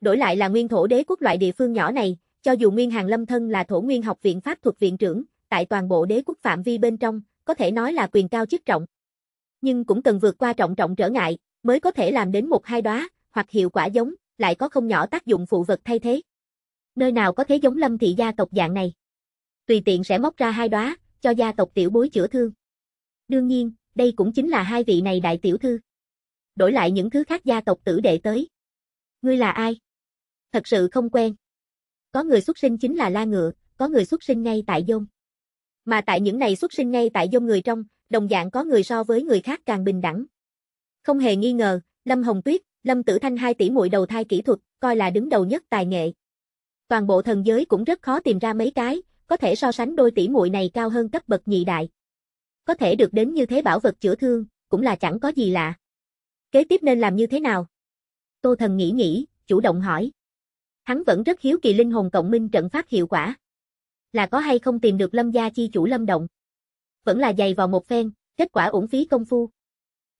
Speaker 1: Đổi lại là nguyên thổ đế quốc loại địa phương nhỏ này, cho dù Nguyên Hàng Lâm thân là thổ nguyên học viện pháp thuật viện trưởng, tại toàn bộ đế quốc phạm vi bên trong, có thể nói là quyền cao chức trọng nhưng cũng cần vượt qua trọng trọng trở ngại, mới có thể làm đến một hai đóa, hoặc hiệu quả giống, lại có không nhỏ tác dụng phụ vật thay thế. Nơi nào có thế giống Lâm thị gia tộc dạng này? Tùy tiện sẽ móc ra hai đóa, cho gia tộc tiểu bối chữa thương. Đương nhiên, đây cũng chính là hai vị này đại tiểu thư. Đổi lại những thứ khác gia tộc tử đệ tới. Ngươi là ai? Thật sự không quen. Có người xuất sinh chính là la ngựa, có người xuất sinh ngay tại dông. Mà tại những này xuất sinh ngay tại dông người trong, đồng dạng có người so với người khác càng bình đẳng. Không hề nghi ngờ, Lâm Hồng Tuyết, Lâm Tử Thanh hai tỷ muội đầu thai kỹ thuật, coi là đứng đầu nhất tài nghệ. Toàn bộ thần giới cũng rất khó tìm ra mấy cái, có thể so sánh đôi tỷ muội này cao hơn cấp bậc nhị đại. Có thể được đến như thế bảo vật chữa thương, cũng là chẳng có gì lạ. Kế tiếp nên làm như thế nào? Tô Thần nghĩ nghĩ, chủ động hỏi. Hắn vẫn rất hiếu kỳ linh hồn cộng minh trận pháp hiệu quả. Là có hay không tìm được Lâm gia chi chủ Lâm Động? vẫn là dày vào một phen, kết quả uổng phí công phu.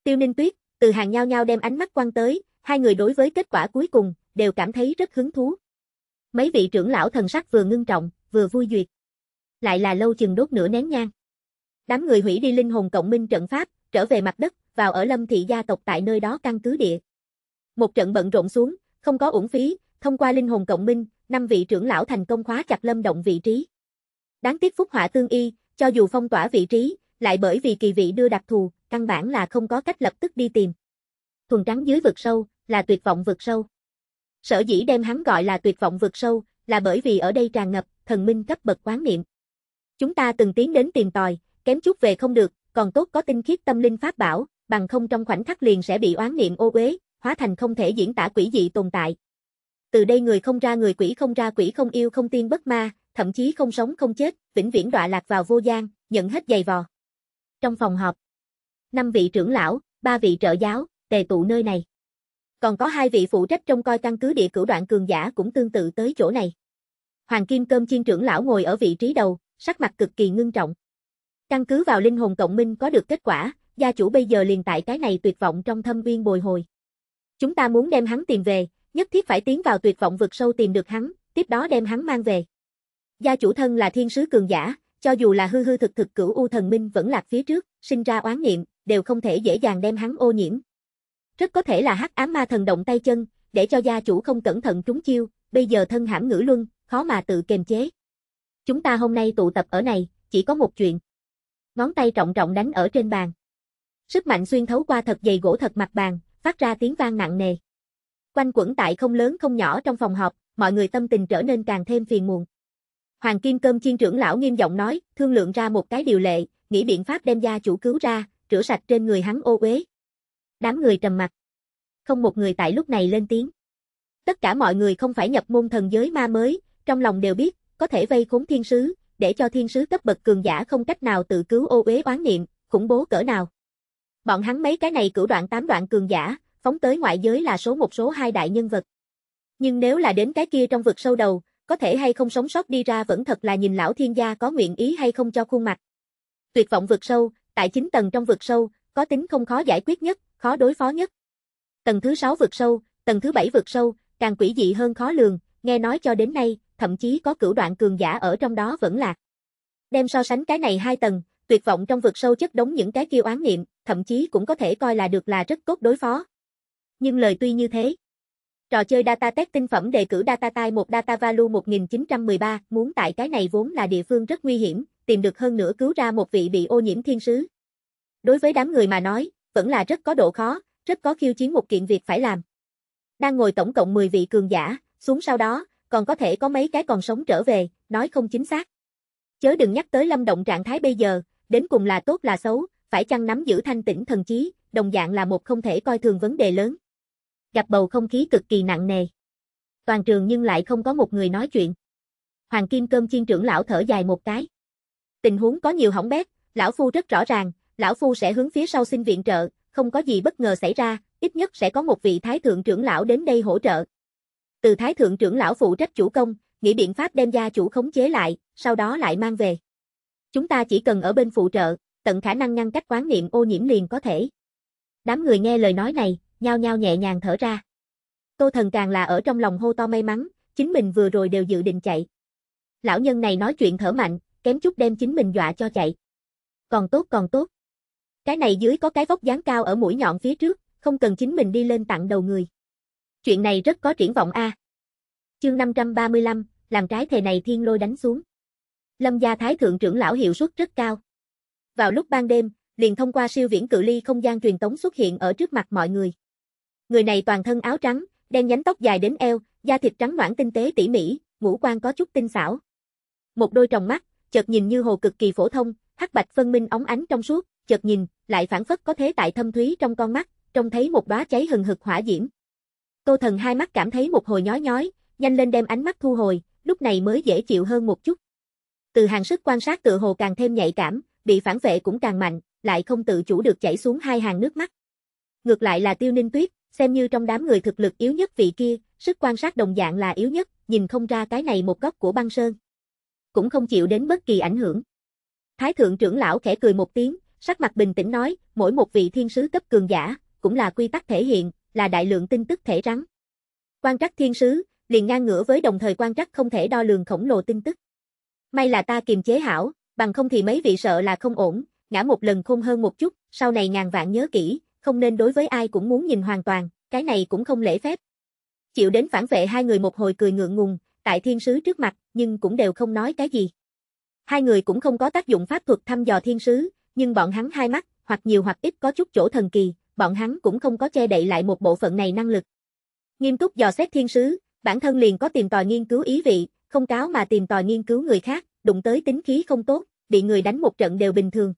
Speaker 1: Tiêu Ninh Tuyết, từ hàng nhau nhau đem ánh mắt quan tới, hai người đối với kết quả cuối cùng, đều cảm thấy rất hứng thú. Mấy vị trưởng lão thần sắc vừa ngưng trọng, vừa vui duyệt. Lại là lâu chừng đốt nửa nén nhang. Đám người hủy đi linh hồn cộng minh trận pháp, trở về mặt đất, vào ở lâm thị gia tộc tại nơi đó căn cứ địa. Một trận bận rộn xuống, không có uổng phí, thông qua linh hồn cộng minh, năm vị trưởng lão thành công khóa chặt lâm động vị trí. Đáng tiếc phúc họa tương y, cho dù phong tỏa vị trí, lại bởi vì kỳ vị đưa đặc thù, căn bản là không có cách lập tức đi tìm. Thuần trắng dưới vực sâu, là tuyệt vọng vực sâu. Sở dĩ đem hắn gọi là tuyệt vọng vực sâu, là bởi vì ở đây tràn ngập, thần minh cấp bậc quán niệm. Chúng ta từng tiến đến tìm tòi, kém chút về không được, còn tốt có tinh khiết tâm linh pháp bảo, bằng không trong khoảnh khắc liền sẽ bị oán niệm ô uế, hóa thành không thể diễn tả quỷ dị tồn tại. Từ đây người không ra người quỷ không ra quỷ không yêu không tiên bất ma, thậm chí không sống không chết, vĩnh viễn đọa lạc vào vô gian, nhận hết giày vò. Trong phòng họp, năm vị trưởng lão, ba vị trợ giáo, tề tụ nơi này. Còn có hai vị phụ trách trông coi căn cứ địa cửu đoạn cường giả cũng tương tự tới chỗ này. Hoàng Kim Cơm Chiên trưởng lão ngồi ở vị trí đầu, sắc mặt cực kỳ ngưng trọng. Căn cứ vào linh hồn cộng minh có được kết quả, gia chủ bây giờ liền tại cái này tuyệt vọng trong thâm viên bồi hồi. Chúng ta muốn đem hắn tìm về, nhất thiết phải tiến vào tuyệt vọng vực sâu tìm được hắn, tiếp đó đem hắn mang về. Gia chủ thân là thiên sứ cường giả, cho dù là hư hư thực thực cửu u thần minh vẫn lạc phía trước, sinh ra oán niệm, đều không thể dễ dàng đem hắn ô nhiễm. Rất có thể là hắc ám ma thần động tay chân, để cho gia chủ không cẩn thận trúng chiêu, bây giờ thân hãm ngữ luân, khó mà tự kềm chế. Chúng ta hôm nay tụ tập ở này, chỉ có một chuyện. Ngón tay trọng trọng đánh ở trên bàn. Sức mạnh xuyên thấu qua thật dày gỗ thật mặt bàn, phát ra tiếng vang nặng nề. Quanh quẩn tại không lớn không nhỏ trong phòng họp, mọi người tâm tình trở nên càng thêm phiền muộn. Hoàng Kim Cơm Chiên trưởng lão nghiêm giọng nói, thương lượng ra một cái điều lệ, nghĩ biện pháp đem gia chủ cứu ra, rửa sạch trên người hắn ô uế. Đám người trầm mặt. Không một người tại lúc này lên tiếng. Tất cả mọi người không phải nhập môn thần giới ma mới, trong lòng đều biết, có thể vây khốn thiên sứ, để cho thiên sứ cấp bậc cường giả không cách nào tự cứu ô uế oán niệm, khủng bố cỡ nào. Bọn hắn mấy cái này cửu đoạn tám đoạn cường giả, phóng tới ngoại giới là số một số hai đại nhân vật. Nhưng nếu là đến cái kia trong vực sâu đầu, có thể hay không sống sót đi ra vẫn thật là nhìn lão thiên gia có nguyện ý hay không cho khuôn mặt. Tuyệt vọng vượt sâu, tại chính tầng trong vượt sâu, có tính không khó giải quyết nhất, khó đối phó nhất. Tầng thứ 6 vượt sâu, tầng thứ 7 vượt sâu, càng quỷ dị hơn khó lường, nghe nói cho đến nay, thậm chí có cửu đoạn cường giả ở trong đó vẫn lạc. Đem so sánh cái này hai tầng, tuyệt vọng trong vượt sâu chất đống những cái kiêu oán niệm, thậm chí cũng có thể coi là được là rất cốt đối phó. Nhưng lời tuy như thế, Trò chơi data test tinh phẩm đề cử data tai một data value 1913, muốn tại cái này vốn là địa phương rất nguy hiểm, tìm được hơn nữa cứu ra một vị bị ô nhiễm thiên sứ. Đối với đám người mà nói, vẫn là rất có độ khó, rất có khiêu chiến một kiện việc phải làm. Đang ngồi tổng cộng 10 vị cường giả, xuống sau đó, còn có thể có mấy cái còn sống trở về, nói không chính xác. Chớ đừng nhắc tới lâm động trạng thái bây giờ, đến cùng là tốt là xấu, phải chăng nắm giữ thanh tĩnh thần trí, đồng dạng là một không thể coi thường vấn đề lớn gặp bầu không khí cực kỳ nặng nề. Toàn trường nhưng lại không có một người nói chuyện. Hoàng Kim Cơm Chiên trưởng lão thở dài một cái. Tình huống có nhiều hỏng bét, lão phu rất rõ ràng, lão phu sẽ hướng phía sau xin viện trợ, không có gì bất ngờ xảy ra, ít nhất sẽ có một vị thái thượng trưởng lão đến đây hỗ trợ. Từ thái thượng trưởng lão phụ trách chủ công, nghĩ biện pháp đem gia chủ khống chế lại, sau đó lại mang về. Chúng ta chỉ cần ở bên phụ trợ, tận khả năng ngăn cách quán niệm ô nhiễm liền có thể. Đám người nghe lời nói này, nhao nhao nhẹ nhàng thở ra. Tô Thần càng là ở trong lòng hô to may mắn, chính mình vừa rồi đều dự định chạy. Lão nhân này nói chuyện thở mạnh, kém chút đem chính mình dọa cho chạy. Còn tốt còn tốt. Cái này dưới có cái vóc dáng cao ở mũi nhọn phía trước, không cần chính mình đi lên tặng đầu người. Chuyện này rất có triển vọng a. À. Chương 535, làm trái thề này thiên lôi đánh xuống. Lâm gia thái thượng trưởng lão hiệu suất rất cao. Vào lúc ban đêm, liền thông qua siêu viễn cự ly không gian truyền tống xuất hiện ở trước mặt mọi người. Người này toàn thân áo trắng, đen nhánh tóc dài đến eo, da thịt trắng nõn tinh tế tỉ mỉ, ngũ quan có chút tinh xảo. Một đôi tròng mắt, chợt nhìn như hồ cực kỳ phổ thông, hắc bạch phân minh óng ánh trong suốt, chợt nhìn, lại phản phất có thế tại thâm thúy trong con mắt, trông thấy một đóa cháy hừng hực hỏa diễm. Tô Thần hai mắt cảm thấy một hồi nhói nhói, nhanh lên đem ánh mắt thu hồi, lúc này mới dễ chịu hơn một chút. Từ hàng sức quan sát tự hồ càng thêm nhạy cảm, bị phản vệ cũng càng mạnh, lại không tự chủ được chảy xuống hai hàng nước mắt. Ngược lại là Tiêu Ninh Tuyết, Xem như trong đám người thực lực yếu nhất vị kia, sức quan sát đồng dạng là yếu nhất, nhìn không ra cái này một góc của băng sơn. Cũng không chịu đến bất kỳ ảnh hưởng. Thái thượng trưởng lão khẽ cười một tiếng, sắc mặt bình tĩnh nói, mỗi một vị thiên sứ cấp cường giả, cũng là quy tắc thể hiện, là đại lượng tin tức thể rắn. Quan trắc thiên sứ, liền ngang ngửa với đồng thời quan trắc không thể đo lường khổng lồ tin tức. May là ta kiềm chế hảo, bằng không thì mấy vị sợ là không ổn, ngã một lần khôn hơn một chút, sau này ngàn vạn nhớ kỹ, không nên đối với ai cũng muốn nhìn hoàn toàn, cái này cũng không lễ phép. Chịu đến phản vệ hai người một hồi cười ngượng ngùng, tại thiên sứ trước mặt, nhưng cũng đều không nói cái gì. Hai người cũng không có tác dụng pháp thuật thăm dò thiên sứ, nhưng bọn hắn hai mắt, hoặc nhiều hoặc ít có chút chỗ thần kỳ, bọn hắn cũng không có che đậy lại một bộ phận này năng lực. Nghiêm túc dò xét thiên sứ, bản thân liền có tìm tòi nghiên cứu ý vị, không cáo mà tìm tòi nghiên cứu người khác, đụng tới tính khí không tốt, bị người đánh một trận đều bình thường.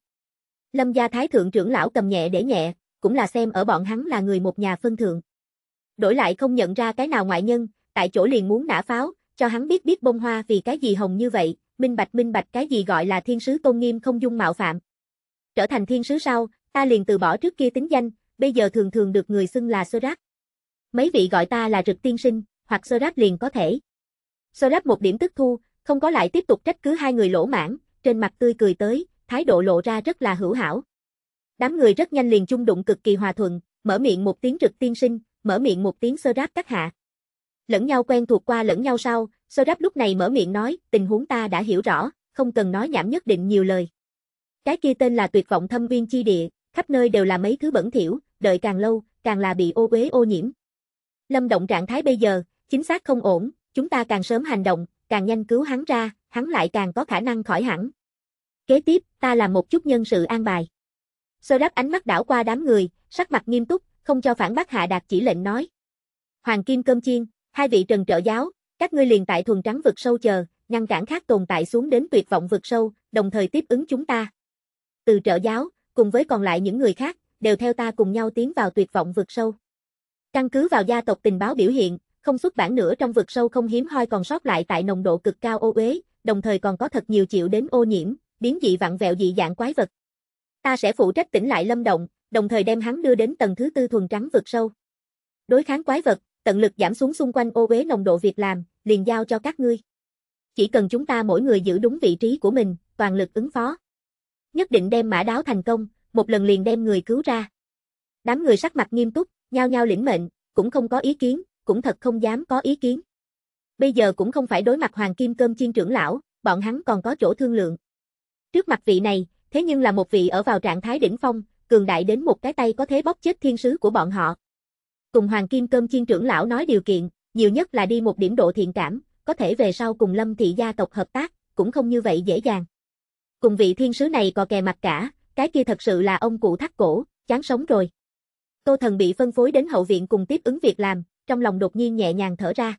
Speaker 1: Lâm gia thái thượng trưởng lão cầm nhẹ để nhẹ, cũng là xem ở bọn hắn là người một nhà phân thượng. Đổi lại không nhận ra cái nào ngoại nhân, tại chỗ liền muốn nã pháo, cho hắn biết biết bông hoa vì cái gì hồng như vậy, minh bạch minh bạch cái gì gọi là thiên sứ tôn nghiêm không dung mạo phạm. Trở thành thiên sứ sau, ta liền từ bỏ trước kia tính danh, bây giờ thường thường được người xưng là Sorak. Mấy vị gọi ta là Rực Tiên Sinh, hoặc Sorak liền có thể. Sorak một điểm tức thu, không có lại tiếp tục trách cứ hai người lỗ mãn, trên mặt tươi cười tới, thái độ lộ ra rất là hữu hảo. Đám người rất nhanh liền chung đụng cực kỳ hòa thuận, mở miệng một tiếng trực tiên sinh, mở miệng một tiếng sơ đáp các hạ. Lẫn nhau quen thuộc qua lẫn nhau sau, sơ đáp lúc này mở miệng nói, tình huống ta đã hiểu rõ, không cần nói nhảm nhất định nhiều lời. Cái kia tên là tuyệt vọng thâm viên chi địa, khắp nơi đều là mấy thứ bẩn thỉu, đợi càng lâu, càng là bị ô uế ô nhiễm. Lâm Động trạng thái bây giờ, chính xác không ổn, chúng ta càng sớm hành động, càng nhanh cứu hắn ra, hắn lại càng có khả năng khỏi hẳn. Kế tiếp, ta làm một chút nhân sự an bài. Sơ rắc ánh mắt đảo qua đám người, sắc mặt nghiêm túc, không cho phản bác hạ đạt chỉ lệnh nói. Hoàng Kim Cơm Chiên, hai vị trần trợ giáo, các ngươi liền tại thuần trắng vực sâu chờ, ngăn cản khác tồn tại xuống đến tuyệt vọng vực sâu, đồng thời tiếp ứng chúng ta. Từ trợ giáo, cùng với còn lại những người khác, đều theo ta cùng nhau tiến vào tuyệt vọng vực sâu. Căn cứ vào gia tộc tình báo biểu hiện, không xuất bản nữa trong vực sâu không hiếm hoi còn sót lại tại nồng độ cực cao ô uế, đồng thời còn có thật nhiều chịu đến ô nhiễm, biến dị vặn vẹo dị dạng quái vật. Ta sẽ phụ trách tỉnh lại Lâm Động, đồng thời đem hắn đưa đến tầng thứ tư thuần trắng vượt sâu. Đối kháng quái vật, tận lực giảm xuống xung quanh ô uế nồng độ việc làm, liền giao cho các ngươi. Chỉ cần chúng ta mỗi người giữ đúng vị trí của mình, toàn lực ứng phó. Nhất định đem mã đáo thành công, một lần liền đem người cứu ra. Đám người sắc mặt nghiêm túc, nhao nhao lĩnh mệnh, cũng không có ý kiến, cũng thật không dám có ý kiến. Bây giờ cũng không phải đối mặt Hoàng Kim Cơm Chiên trưởng lão, bọn hắn còn có chỗ thương lượng. Trước mặt vị này, thế nhưng là một vị ở vào trạng thái đỉnh phong, cường đại đến một cái tay có thế bóp chết thiên sứ của bọn họ. Cùng Hoàng Kim Cơm Chiên trưởng lão nói điều kiện, nhiều nhất là đi một điểm độ thiện cảm, có thể về sau cùng Lâm Thị gia tộc hợp tác, cũng không như vậy dễ dàng. Cùng vị thiên sứ này có kè mặt cả, cái kia thật sự là ông cụ thắt cổ, chán sống rồi. Tô Thần bị phân phối đến hậu viện cùng tiếp ứng việc làm, trong lòng đột nhiên nhẹ nhàng thở ra.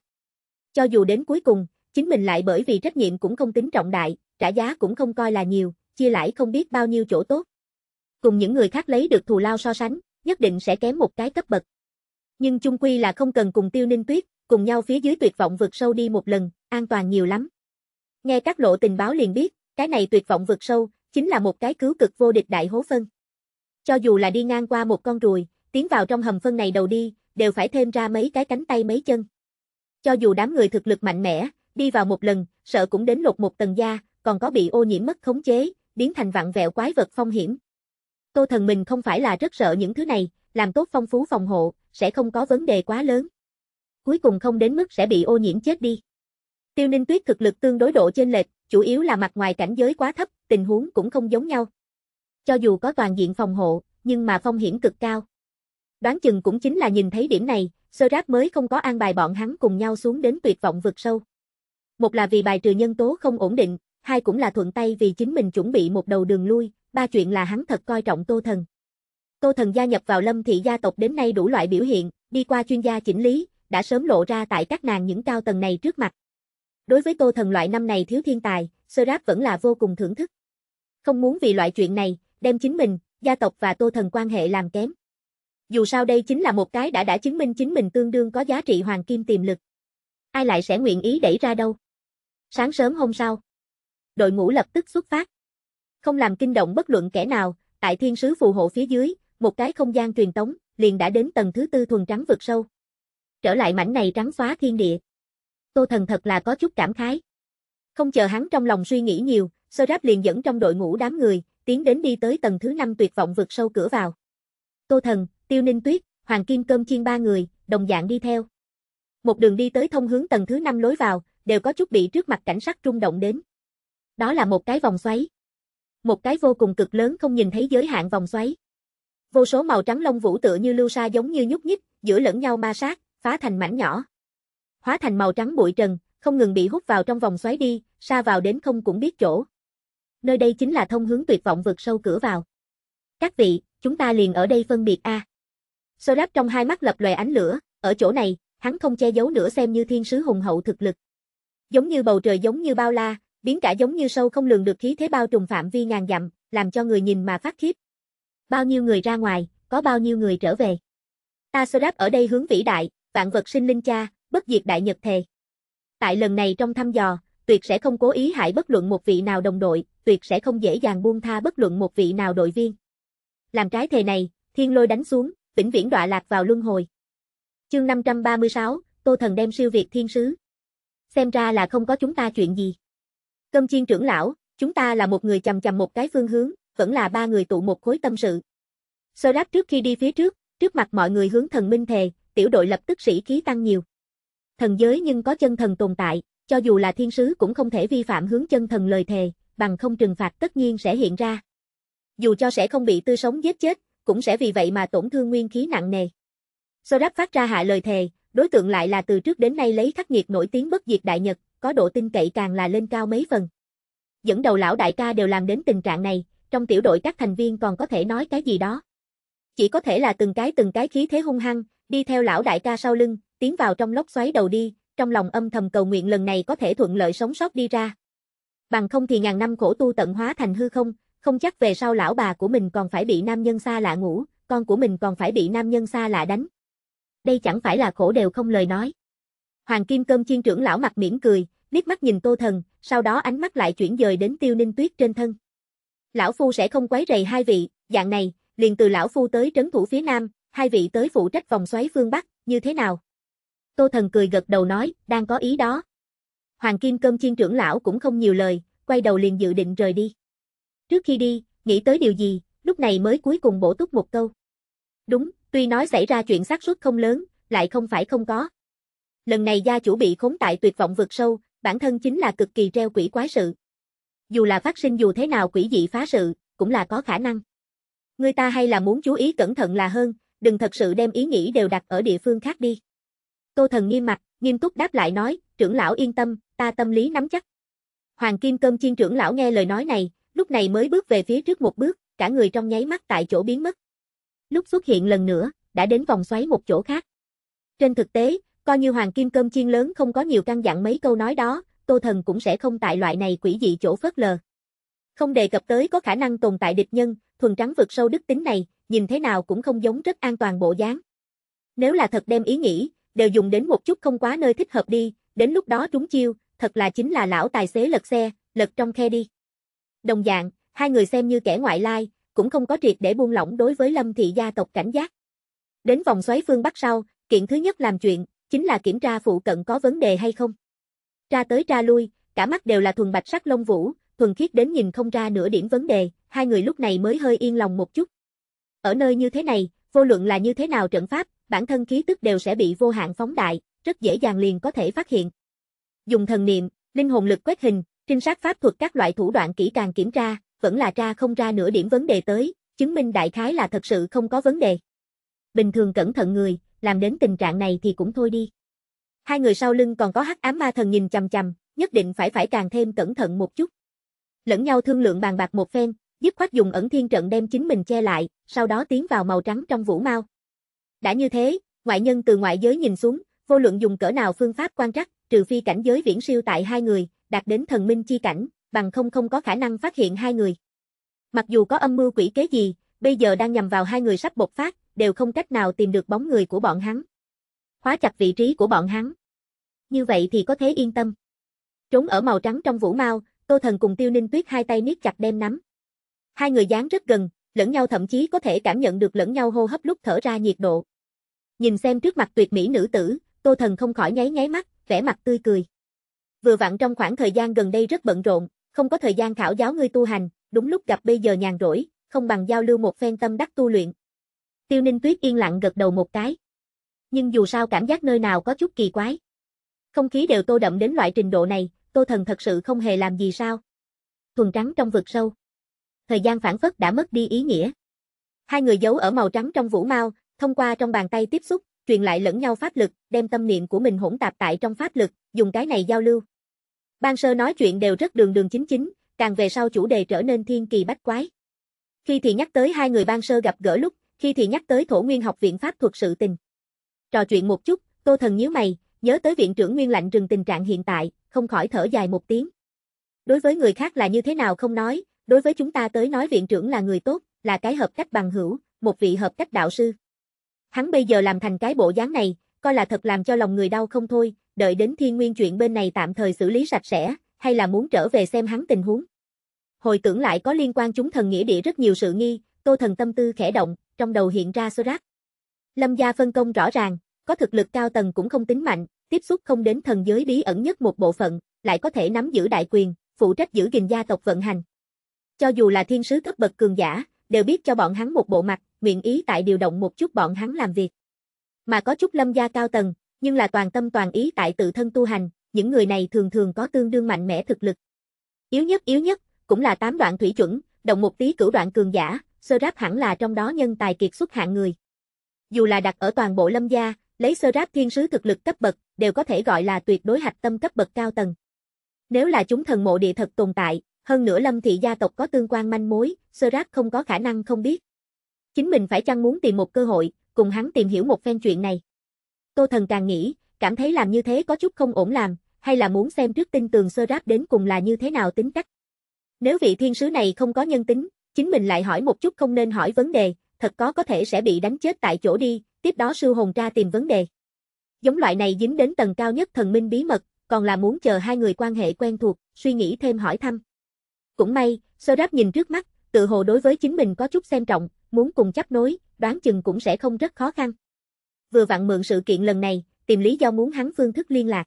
Speaker 1: Cho dù đến cuối cùng, chính mình lại bởi vì trách nhiệm cũng không tính trọng đại, trả giá cũng không coi là nhiều, chia lãi không biết bao nhiêu chỗ tốt. Cùng những người khác lấy được thù lao so sánh, nhất định sẽ kém một cái cấp bậc. Nhưng chung quy là không cần cùng tiêu ninh tuyết, cùng nhau phía dưới tuyệt vọng vượt sâu đi một lần, an toàn nhiều lắm. Nghe các lộ tình báo liền biết, cái này tuyệt vọng vượt sâu, chính là một cái cứu cực vô địch đại hố phân. Cho dù là đi ngang qua một con ruồi, tiến vào trong hầm phân này đầu đi, đều phải thêm ra mấy cái cánh tay mấy chân. Cho dù đám người thực lực mạnh mẽ, đi vào một lần, sợ cũng đến lột một tầng da, còn có bị ô nhiễm mất khống chế, biến thành vạn vẹo quái vật phong hiểm. Tô thần mình không phải là rất sợ những thứ này, làm tốt phong phú phòng hộ, sẽ không có vấn đề quá lớn. Cuối cùng không đến mức sẽ bị ô nhiễm chết đi. Tiêu ninh tuyết thực lực tương đối độ trên lệch, chủ yếu là mặt ngoài cảnh giới quá thấp, tình huống cũng không giống nhau. Cho dù có toàn diện phòng hộ, nhưng mà phong hiểm cực cao. Đoán chừng cũng chính là nhìn thấy điểm này, sơ ráp mới không có an bài bọn hắn cùng nhau xuống đến tuyệt vọng vực sâu. Một là vì bài trừ nhân tố không ổn định, hai cũng là thuận tay vì chính mình chuẩn bị một đầu đường lui, ba chuyện là hắn thật coi trọng Tô Thần. Tô Thần gia nhập vào Lâm thị gia tộc đến nay đủ loại biểu hiện, đi qua chuyên gia chỉnh lý, đã sớm lộ ra tại các nàng những cao tầng này trước mặt. Đối với Tô Thần loại năm này thiếu thiên tài, Sơ Ráp vẫn là vô cùng thưởng thức. Không muốn vì loại chuyện này, đem chính mình, gia tộc và Tô Thần quan hệ làm kém. Dù sao đây chính là một cái đã đã chứng minh chính mình tương đương có giá trị hoàng kim tiềm lực. Ai lại sẽ nguyện ý đẩy ra đâu. Sáng sớm hôm sau, đội ngũ lập tức xuất phát. Không làm kinh động bất luận kẻ nào, tại thiên sứ phù hộ phía dưới, một cái không gian truyền tống, liền đã đến tầng thứ tư thuần trắng vực sâu. Trở lại mảnh này trắng xóa thiên địa. Tô Thần thật là có chút cảm khái. Không chờ hắn trong lòng suy nghĩ nhiều, Sơ Ráp liền dẫn trong đội ngũ đám người, tiến đến đi tới tầng thứ năm tuyệt vọng vực sâu cửa vào. Tô Thần, Tiêu Ninh Tuyết, Hoàng Kim Cơm Chiên ba người, đồng dạng đi theo. Một đường đi tới thông hướng tầng thứ năm lối vào, đều có chút bị trước mặt cảnh sắc rung động đến. Đó là một cái vòng xoáy. Một cái vô cùng cực lớn không nhìn thấy giới hạn vòng xoáy. Vô số màu trắng lông vũ tựa như lưu sa giống như nhúc nhích, giữa lẫn nhau ma sát, phá thành mảnh nhỏ. Hóa thành màu trắng bụi trần, không ngừng bị hút vào trong vòng xoáy đi, xa vào đến không cũng biết chỗ. Nơi đây chính là thông hướng tuyệt vọng vượt sâu cửa vào. Các vị, chúng ta liền ở đây phân biệt a. À. đáp trong hai mắt lập lòe ánh lửa, ở chỗ này, hắn không che giấu nữa xem như thiên sứ hùng hậu thực lực. Giống như bầu trời giống như bao la, biến cả giống như sâu không lường được khí thế bao trùm phạm vi ngàn dặm, làm cho người nhìn mà phát khiếp. Bao nhiêu người ra ngoài, có bao nhiêu người trở về. Ta sơ đáp ở đây hướng vĩ đại, vạn vật sinh linh cha, bất diệt đại nhật thề. Tại lần này trong thăm dò, tuyệt sẽ không cố ý hại bất luận một vị nào đồng đội, tuyệt sẽ không dễ dàng buông tha bất luận một vị nào đội viên. Làm trái thề này, thiên lôi đánh xuống, vĩnh viễn đọa lạc vào luân hồi. Chương 536, Tô Thần đem siêu việt thiên sứ. Xem ra là không có chúng ta chuyện gì. Câm chiên trưởng lão, chúng ta là một người chầm chầm một cái phương hướng, vẫn là ba người tụ một khối tâm sự. Sơ đáp trước khi đi phía trước, trước mặt mọi người hướng thần minh thề, tiểu đội lập tức sĩ khí tăng nhiều. Thần giới nhưng có chân thần tồn tại, cho dù là thiên sứ cũng không thể vi phạm hướng chân thần lời thề, bằng không trừng phạt tất nhiên sẽ hiện ra. Dù cho sẽ không bị tư sống giết chết, cũng sẽ vì vậy mà tổn thương nguyên khí nặng nề. Sô đáp phát ra hạ lời thề, đối tượng lại là từ trước đến nay lấy khắc nghiệt nổi tiếng bất diệt đại nhật, có độ tin cậy càng là lên cao mấy phần. Dẫn đầu lão đại ca đều làm đến tình trạng này, trong tiểu đội các thành viên còn có thể nói cái gì đó. Chỉ có thể là từng cái từng cái khí thế hung hăng, đi theo lão đại ca sau lưng, tiến vào trong lốc xoáy đầu đi, trong lòng âm thầm cầu nguyện lần này có thể thuận lợi sống sót đi ra. Bằng không thì ngàn năm khổ tu tận hóa thành hư không, không chắc về sau lão bà của mình còn phải bị nam nhân xa lạ ngủ, con của mình còn phải bị nam nhân xa lạ đánh. Đây chẳng phải là khổ đều không lời nói. Hoàng Kim Cơm Chiên trưởng lão mặt mỉm cười, liếc mắt nhìn Tô Thần, sau đó ánh mắt lại chuyển dời đến Tiêu Ninh Tuyết trên thân. Lão Phu sẽ không quấy rầy hai vị, dạng này, liền từ Lão Phu tới trấn thủ phía Nam, hai vị tới phụ trách vòng xoáy phương Bắc, như thế nào? Tô Thần cười gật đầu nói, đang có ý đó. Hoàng Kim Cơm Chiên trưởng lão cũng không nhiều lời, quay đầu liền dự định rời đi. Trước khi đi, nghĩ tới điều gì, lúc này mới cuối cùng bổ túc một câu. Đúng, tuy nói xảy ra chuyện xác suất không lớn, lại không phải không có. Lần này gia chủ bị khốn tại tuyệt vọng vượt sâu, bản thân chính là cực kỳ treo quỷ quái sự. Dù là phát sinh dù thế nào quỷ dị phá sự, cũng là có khả năng. Người ta hay là muốn chú ý cẩn thận là hơn, đừng thật sự đem ý nghĩ đều đặt ở địa phương khác đi. Tô thần nghiêm mặt, nghiêm túc đáp lại nói, trưởng lão yên tâm, ta tâm lý nắm chắc. Hoàng Kim Cơm Chiên trưởng lão nghe lời nói này, lúc này mới bước về phía trước một bước, cả người trong nháy mắt tại chỗ biến mất. Lúc xuất hiện lần nữa, đã đến vòng xoáy một chỗ khác. Trên thực tế, Coi như hoàng kim cơm chiên lớn không có nhiều căn dặn mấy câu nói đó, Tô Thần cũng sẽ không tại loại này quỷ dị chỗ phớt lờ. Không đề cập tới có khả năng tồn tại địch nhân, thuần trắng vượt sâu đức tính này, nhìn thế nào cũng không giống rất an toàn bộ dáng. Nếu là thật đem ý nghĩ, đều dùng đến một chút không quá nơi thích hợp đi, đến lúc đó trúng chiêu, thật là chính là lão tài xế lật xe, lật trong khe đi. Đồng dạng, hai người xem như kẻ ngoại lai, cũng không có triệt để buông lỏng đối với Lâm thị gia tộc cảnh giác. Đến vòng xoáy phương Bắc sau, kiện thứ nhất làm chuyện, chính là kiểm tra phụ cận có vấn đề hay không. tra tới tra lui, cả mắt đều là thuần bạch sắc lông vũ, thuần khiết đến nhìn không ra nửa điểm vấn đề, hai người lúc này mới hơi yên lòng một chút. Ở nơi như thế này, vô luận là như thế nào trận pháp, bản thân khí tức đều sẽ bị vô hạn phóng đại, rất dễ dàng liền có thể phát hiện. Dùng thần niệm, linh hồn lực quét hình, trinh sát pháp thuật các loại thủ đoạn kỹ càng kiểm tra, vẫn là tra không ra nửa điểm vấn đề tới, chứng minh đại khái là thật sự không có vấn đề. Bình thường cẩn thận người, làm đến tình trạng này thì cũng thôi đi. Hai người sau lưng còn có hắc ám ma thần nhìn chằm chằm, nhất định phải phải càng thêm cẩn thận một chút. Lẫn nhau thương lượng bàn bạc một phen, giúp khoát dùng ẩn thiên trận đem chính mình che lại, sau đó tiến vào màu trắng trong vũ mau. Đã như thế, ngoại nhân từ ngoại giới nhìn xuống, vô luận dùng cỡ nào phương pháp quan trắc, trừ phi cảnh giới viễn siêu tại hai người, đạt đến thần minh chi cảnh, bằng không không có khả năng phát hiện hai người. Mặc dù có âm mưu quỷ kế gì, bây giờ đang nhằm vào hai người sắp bộc phát, đều không cách nào tìm được bóng người của bọn hắn. Khóa chặt vị trí của bọn hắn. Như vậy thì có thể yên tâm. Trốn ở màu trắng trong vũ mau, Tô Thần cùng Tiêu Ninh Tuyết hai tay niết chặt đem nắm. Hai người dán rất gần, lẫn nhau thậm chí có thể cảm nhận được lẫn nhau hô hấp lúc thở ra nhiệt độ. Nhìn xem trước mặt tuyệt mỹ nữ tử, Tô Thần không khỏi nháy nháy mắt, vẻ mặt tươi cười. Vừa vặn trong khoảng thời gian gần đây rất bận rộn, không có thời gian khảo giáo ngươi tu hành, đúng lúc gặp bây giờ nhàn rỗi, không bằng giao lưu một phen tâm đắc tu luyện. Tiêu Ninh Tuyết yên lặng gật đầu một cái. Nhưng dù sao cảm giác nơi nào có chút kỳ quái. Không khí đều tô đậm đến loại trình độ này, Tô Thần thật sự không hề làm gì sao. Thuần trắng trong vực sâu. Thời gian phản phất đã mất đi ý nghĩa. Hai người giấu ở màu trắng trong vũ mau, thông qua trong bàn tay tiếp xúc, truyền lại lẫn nhau pháp lực, đem tâm niệm của mình hỗn tạp tại trong pháp lực, dùng cái này giao lưu. Ban sơ nói chuyện đều rất đường đường chính chính, càng về sau chủ đề trở nên thiên kỳ bách quái. Khi thì nhắc tới hai người ban sơ gặp gỡ lúc, khi thì nhắc tới Thổ Nguyên học viện pháp thuật sự tình. Trò chuyện một chút, Tô Thần nhíu mày, nhớ tới viện trưởng Nguyên Lạnh rừng tình trạng hiện tại, không khỏi thở dài một tiếng. Đối với người khác là như thế nào không nói, đối với chúng ta tới nói viện trưởng là người tốt, là cái hợp cách bằng hữu, một vị hợp cách đạo sư. Hắn bây giờ làm thành cái bộ dáng này, coi là thật làm cho lòng người đau không thôi, đợi đến thiên nguyên chuyện bên này tạm thời xử lý sạch sẽ, hay là muốn trở về xem hắn tình huống. Hồi tưởng lại có liên quan chúng thần nghĩa địa rất nhiều sự nghi, Tô Thần tâm tư khẽ động, trong đầu hiện ra Sorak. Lâm gia phân công rõ ràng, có thực lực cao tầng cũng không tính mạnh, tiếp xúc không đến thần giới bí ẩn nhất một bộ phận, lại có thể nắm giữ đại quyền, phụ trách giữ gìn gia tộc vận hành. Cho dù là thiên sứ cấp bậc cường giả, đều biết cho bọn hắn một bộ mặt, nguyện ý tại điều động một chút bọn hắn làm việc. Mà có chút lâm gia cao tầng, nhưng là toàn tâm toàn ý tại tự thân tu hành, những người này thường thường có tương đương mạnh mẽ thực lực. Yếu nhất yếu nhất, cũng là tám đoạn thủy chuẩn, động một tí cửu đoạn cường giả, sơ ráp hẳn là trong đó nhân tài kiệt xuất hạng người. Dù là đặt ở toàn bộ lâm gia, lấy sơ ráp thiên sứ thực lực cấp bậc, đều có thể gọi là tuyệt đối hạch tâm cấp bậc cao tầng. Nếu là chúng thần mộ địa thật tồn tại, hơn nữa lâm thị gia tộc có tương quan manh mối, sơ ráp không có khả năng không biết. Chính mình phải chăng muốn tìm một cơ hội, cùng hắn tìm hiểu một phen chuyện này. Tô thần càng nghĩ, cảm thấy làm như thế có chút không ổn làm, hay là muốn xem trước tin tường sơ ráp đến cùng là như thế nào tính cách. Nếu vị thiên sứ này không có nhân tính, Chính mình lại hỏi một chút không nên hỏi vấn đề, thật có có thể sẽ bị đánh chết tại chỗ đi, tiếp đó sư hồn ra tìm vấn đề. Giống loại này dính đến tầng cao nhất thần minh bí mật, còn là muốn chờ hai người quan hệ quen thuộc, suy nghĩ thêm hỏi thăm. Cũng may, sơ đáp nhìn trước mắt, tự hồ đối với chính mình có chút xem trọng, muốn cùng chấp nối, đoán chừng cũng sẽ không rất khó khăn. Vừa vặn mượn sự kiện lần này, tìm lý do muốn hắn phương thức liên lạc.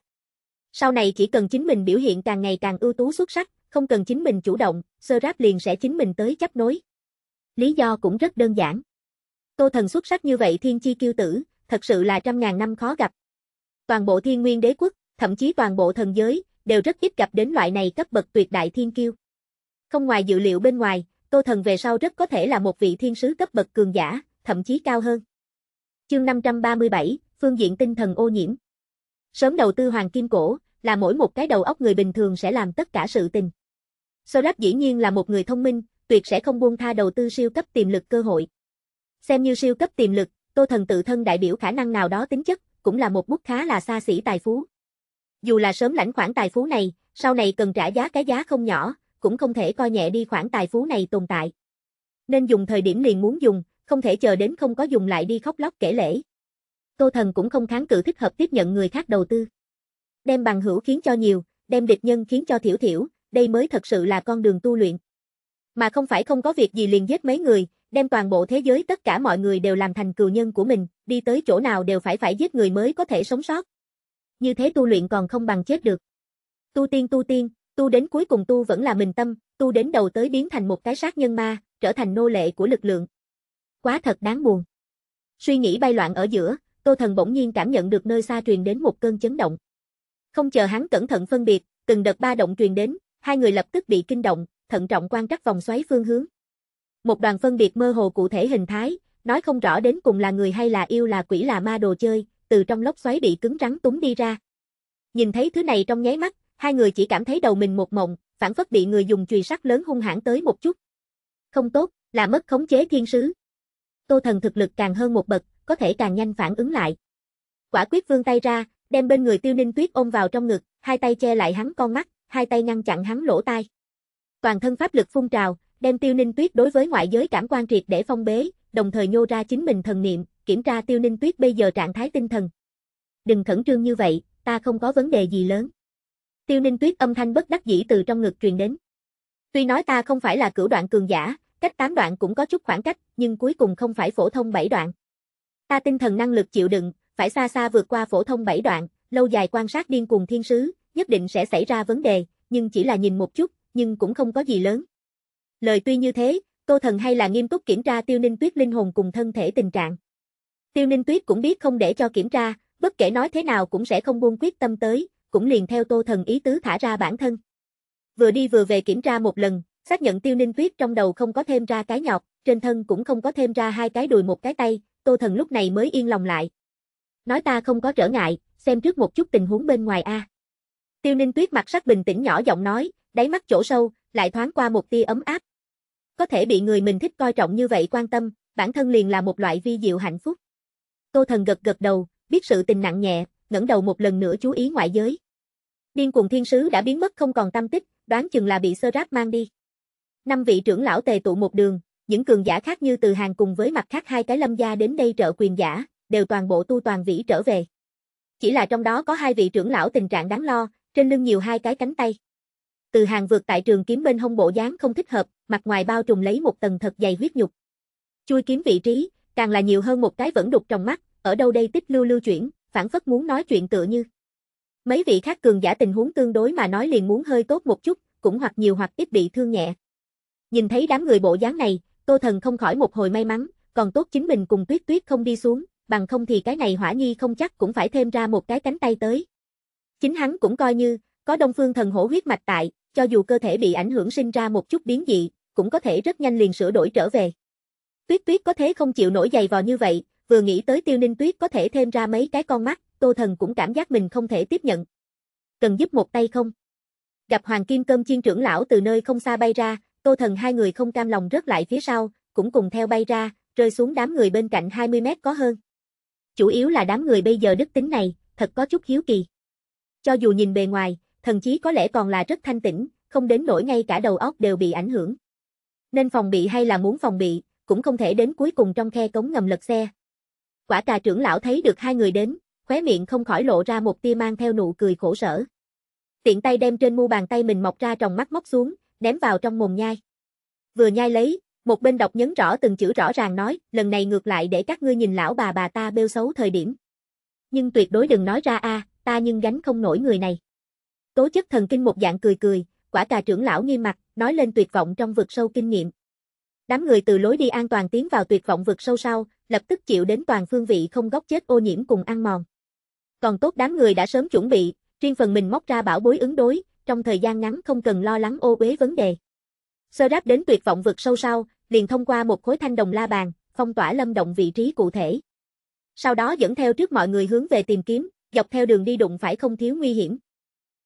Speaker 1: Sau này chỉ cần chính mình biểu hiện càng ngày càng ưu tú xuất sắc, không cần chính mình chủ động, sơ ráp liền sẽ chính mình tới chấp nối. Lý do cũng rất đơn giản. Tô thần xuất sắc như vậy thiên chi kiêu tử, thật sự là trăm ngàn năm khó gặp. Toàn bộ thiên nguyên đế quốc, thậm chí toàn bộ thần giới, đều rất ít gặp đến loại này cấp bậc tuyệt đại thiên kiêu. Không ngoài dự liệu bên ngoài, Tô Thần về sau rất có thể là một vị thiên sứ cấp bậc cường giả, thậm chí cao hơn. Chương 537, phương diện tinh thần ô nhiễm. Sớm đầu tư hoàng kim cổ, là mỗi một cái đầu óc người bình thường sẽ làm tất cả sự tình. Sorak dĩ nhiên là một người thông minh, tuyệt sẽ không buông tha đầu tư siêu cấp tiềm lực cơ hội. Xem như siêu cấp tiềm lực, Tô Thần tự thân đại biểu khả năng nào đó tính chất, cũng là một bút khá là xa xỉ tài phú. Dù là sớm lãnh khoản tài phú này, sau này cần trả giá cái giá không nhỏ, cũng không thể coi nhẹ đi khoản tài phú này tồn tại. Nên dùng thời điểm liền muốn dùng, không thể chờ đến không có dùng lại đi khóc lóc kể lễ. Tô Thần cũng không kháng cự thích hợp tiếp nhận người khác đầu tư. Đem bằng hữu khiến cho nhiều, đem địch nhân khiến cho thiểu thiểu, đây mới thật sự là con đường tu luyện. Mà không phải không có việc gì liền giết mấy người, đem toàn bộ thế giới tất cả mọi người đều làm thành cừu nhân của mình, đi tới chỗ nào đều phải phải giết người mới có thể sống sót. Như thế tu luyện còn không bằng chết được. Tu tiên tu tiên, tu đến cuối cùng tu vẫn là mình tâm, tu đến đầu tới biến thành một cái sát nhân ma, trở thành nô lệ của lực lượng. Quá thật đáng buồn. Suy nghĩ bay loạn ở giữa, Tô Thần bỗng nhiên cảm nhận được nơi xa truyền đến một cơn chấn động. Không chờ hắn cẩn thận phân biệt, từng đợt ba động truyền đến, Hai người lập tức bị kinh động, thận trọng quan trắc vòng xoáy phương hướng. Một đoàn phân biệt mơ hồ cụ thể hình thái, nói không rõ đến cùng là người hay là yêu là quỷ là ma đồ chơi, từ trong lốc xoáy bị cứng rắn túng đi ra. Nhìn thấy thứ này trong nháy mắt, hai người chỉ cảm thấy đầu mình một mộng, phản phất bị người dùng chùy sắt lớn hung hãn tới một chút. Không tốt, là mất khống chế thiên sứ. Tô thần thực lực càng hơn một bậc, có thể càng nhanh phản ứng lại. Quả quyết vươn tay ra, đem bên người Tiêu Ninh Tuyết ôm vào trong ngực, hai tay che lại hắn con mắt hai tay ngăn chặn hắn lỗ tai. Toàn thân pháp lực phun trào, đem Tiêu Ninh Tuyết đối với ngoại giới cảm quan triệt để phong bế, đồng thời nhô ra chính mình thần niệm, kiểm tra Tiêu Ninh Tuyết bây giờ trạng thái tinh thần. Đừng khẩn trương như vậy, ta không có vấn đề gì lớn. Tiêu Ninh Tuyết âm thanh bất đắc dĩ từ trong ngực truyền đến. Tuy nói ta không phải là cửu đoạn cường giả, cách tám đoạn cũng có chút khoảng cách, nhưng cuối cùng không phải phổ thông bảy đoạn. Ta tinh thần năng lực chịu đựng, phải xa xa vượt qua phổ thông bảy đoạn, lâu dài quan sát điên cuồng thiên sứ, nhất định sẽ xảy ra vấn đề, nhưng chỉ là nhìn một chút, nhưng cũng không có gì lớn. Lời tuy như thế, Tô Thần hay là nghiêm túc kiểm tra Tiêu Ninh Tuyết linh hồn cùng thân thể tình trạng. Tiêu Ninh Tuyết cũng biết không để cho kiểm tra, bất kể nói thế nào cũng sẽ không buông quyết tâm tới, cũng liền theo Tô Thần ý tứ thả ra bản thân. Vừa đi vừa về kiểm tra một lần, xác nhận Tiêu Ninh Tuyết trong đầu không có thêm ra cái nhọc, trên thân cũng không có thêm ra hai cái đùi một cái tay, Tô Thần lúc này mới yên lòng lại. Nói ta không có trở ngại, xem trước một chút tình huống bên ngoài a. À. Tiêu Ninh Tuyết mặt sắc bình tĩnh nhỏ giọng nói, đáy mắt chỗ sâu, lại thoáng qua một tia ấm áp. Có thể bị người mình thích coi trọng như vậy quan tâm, bản thân liền là một loại vi diệu hạnh phúc. Tô Thần gật gật đầu, biết sự tình nặng nhẹ, ngẩng đầu một lần nữa chú ý ngoại giới. Điên cuồng thiên sứ đã biến mất không còn tâm tích, đoán chừng là bị sơ ráp mang đi. Năm vị trưởng lão tề tụ một đường, những cường giả khác như từ hàng cùng với mặt khác hai cái lâm gia đến đây trợ quyền giả, đều toàn bộ tu toàn vĩ trở về. Chỉ là trong đó có hai vị trưởng lão tình trạng đáng lo, trên lưng nhiều hai cái cánh tay. Từ hàng vượt tại trường kiếm bên hông bộ dáng không thích hợp, mặt ngoài bao trùm lấy một tầng thật dày huyết nhục. Chui kiếm vị trí, càng là nhiều hơn một cái vẫn đục trong mắt, ở đâu đây tích lưu lưu chuyển, phản phất muốn nói chuyện tựa như. Mấy vị khác cường giả tình huống tương đối mà nói liền muốn hơi tốt một chút, cũng hoặc nhiều hoặc ít bị thương nhẹ. Nhìn thấy đám người bộ dáng này, Tô Thần không khỏi một hồi may mắn, còn tốt chính mình cùng Tuyết Tuyết không đi xuống, bằng không thì cái này Hỏa Nhi không chắc cũng phải thêm ra một cái cánh tay tới, Chính hắn cũng coi như, có đông phương thần hổ huyết mạch tại, cho dù cơ thể bị ảnh hưởng sinh ra một chút biến dị, cũng có thể rất nhanh liền sửa đổi trở về. Tuyết tuyết có thế không chịu nổi dày vò như vậy, vừa nghĩ tới tiêu ninh tuyết có thể thêm ra mấy cái con mắt, tô thần cũng cảm giác mình không thể tiếp nhận. Cần giúp một tay không? Gặp hoàng kim cơm chiên trưởng lão từ nơi không xa bay ra, tô thần hai người không cam lòng rớt lại phía sau, cũng cùng theo bay ra, rơi xuống đám người bên cạnh 20 mét có hơn. Chủ yếu là đám người bây giờ đức tính này, thật có chút hiếu kỳ. Cho dù nhìn bề ngoài, thần chí có lẽ còn là rất thanh tĩnh, không đến nỗi ngay cả đầu óc đều bị ảnh hưởng. Nên phòng bị hay là muốn phòng bị, cũng không thể đến cuối cùng trong khe cống ngầm lật xe. Quả cà trưởng lão thấy được hai người đến, khóe miệng không khỏi lộ ra một tia mang theo nụ cười khổ sở. Tiện tay đem trên mu bàn tay mình mọc ra trong mắt móc xuống, ném vào trong mồm nhai. Vừa nhai lấy, một bên đọc nhấn rõ từng chữ rõ ràng nói, lần này ngược lại để các ngươi nhìn lão bà bà ta bêu xấu thời điểm. Nhưng tuyệt đối đừng nói ra a, à, ta nhưng gánh không nổi người này. Tố chất thần kinh một dạng cười cười, quả cà trưởng lão nghiêm mặt, nói lên tuyệt vọng trong vực sâu kinh nghiệm. Đám người từ lối đi an toàn tiến vào tuyệt vọng vực sâu sau, lập tức chịu đến toàn phương vị không góc chết ô nhiễm cùng ăn mòn. Còn tốt đám người đã sớm chuẩn bị, riêng phần mình móc ra bảo bối ứng đối, trong thời gian ngắn không cần lo lắng ô uế vấn đề. Sơ đáp đến tuyệt vọng vực sâu sau, liền thông qua một khối thanh đồng la bàn, phong tỏa lâm động vị trí cụ thể. Sau đó dẫn theo trước mọi người hướng về tìm kiếm, dọc theo đường đi đụng phải không thiếu nguy hiểm.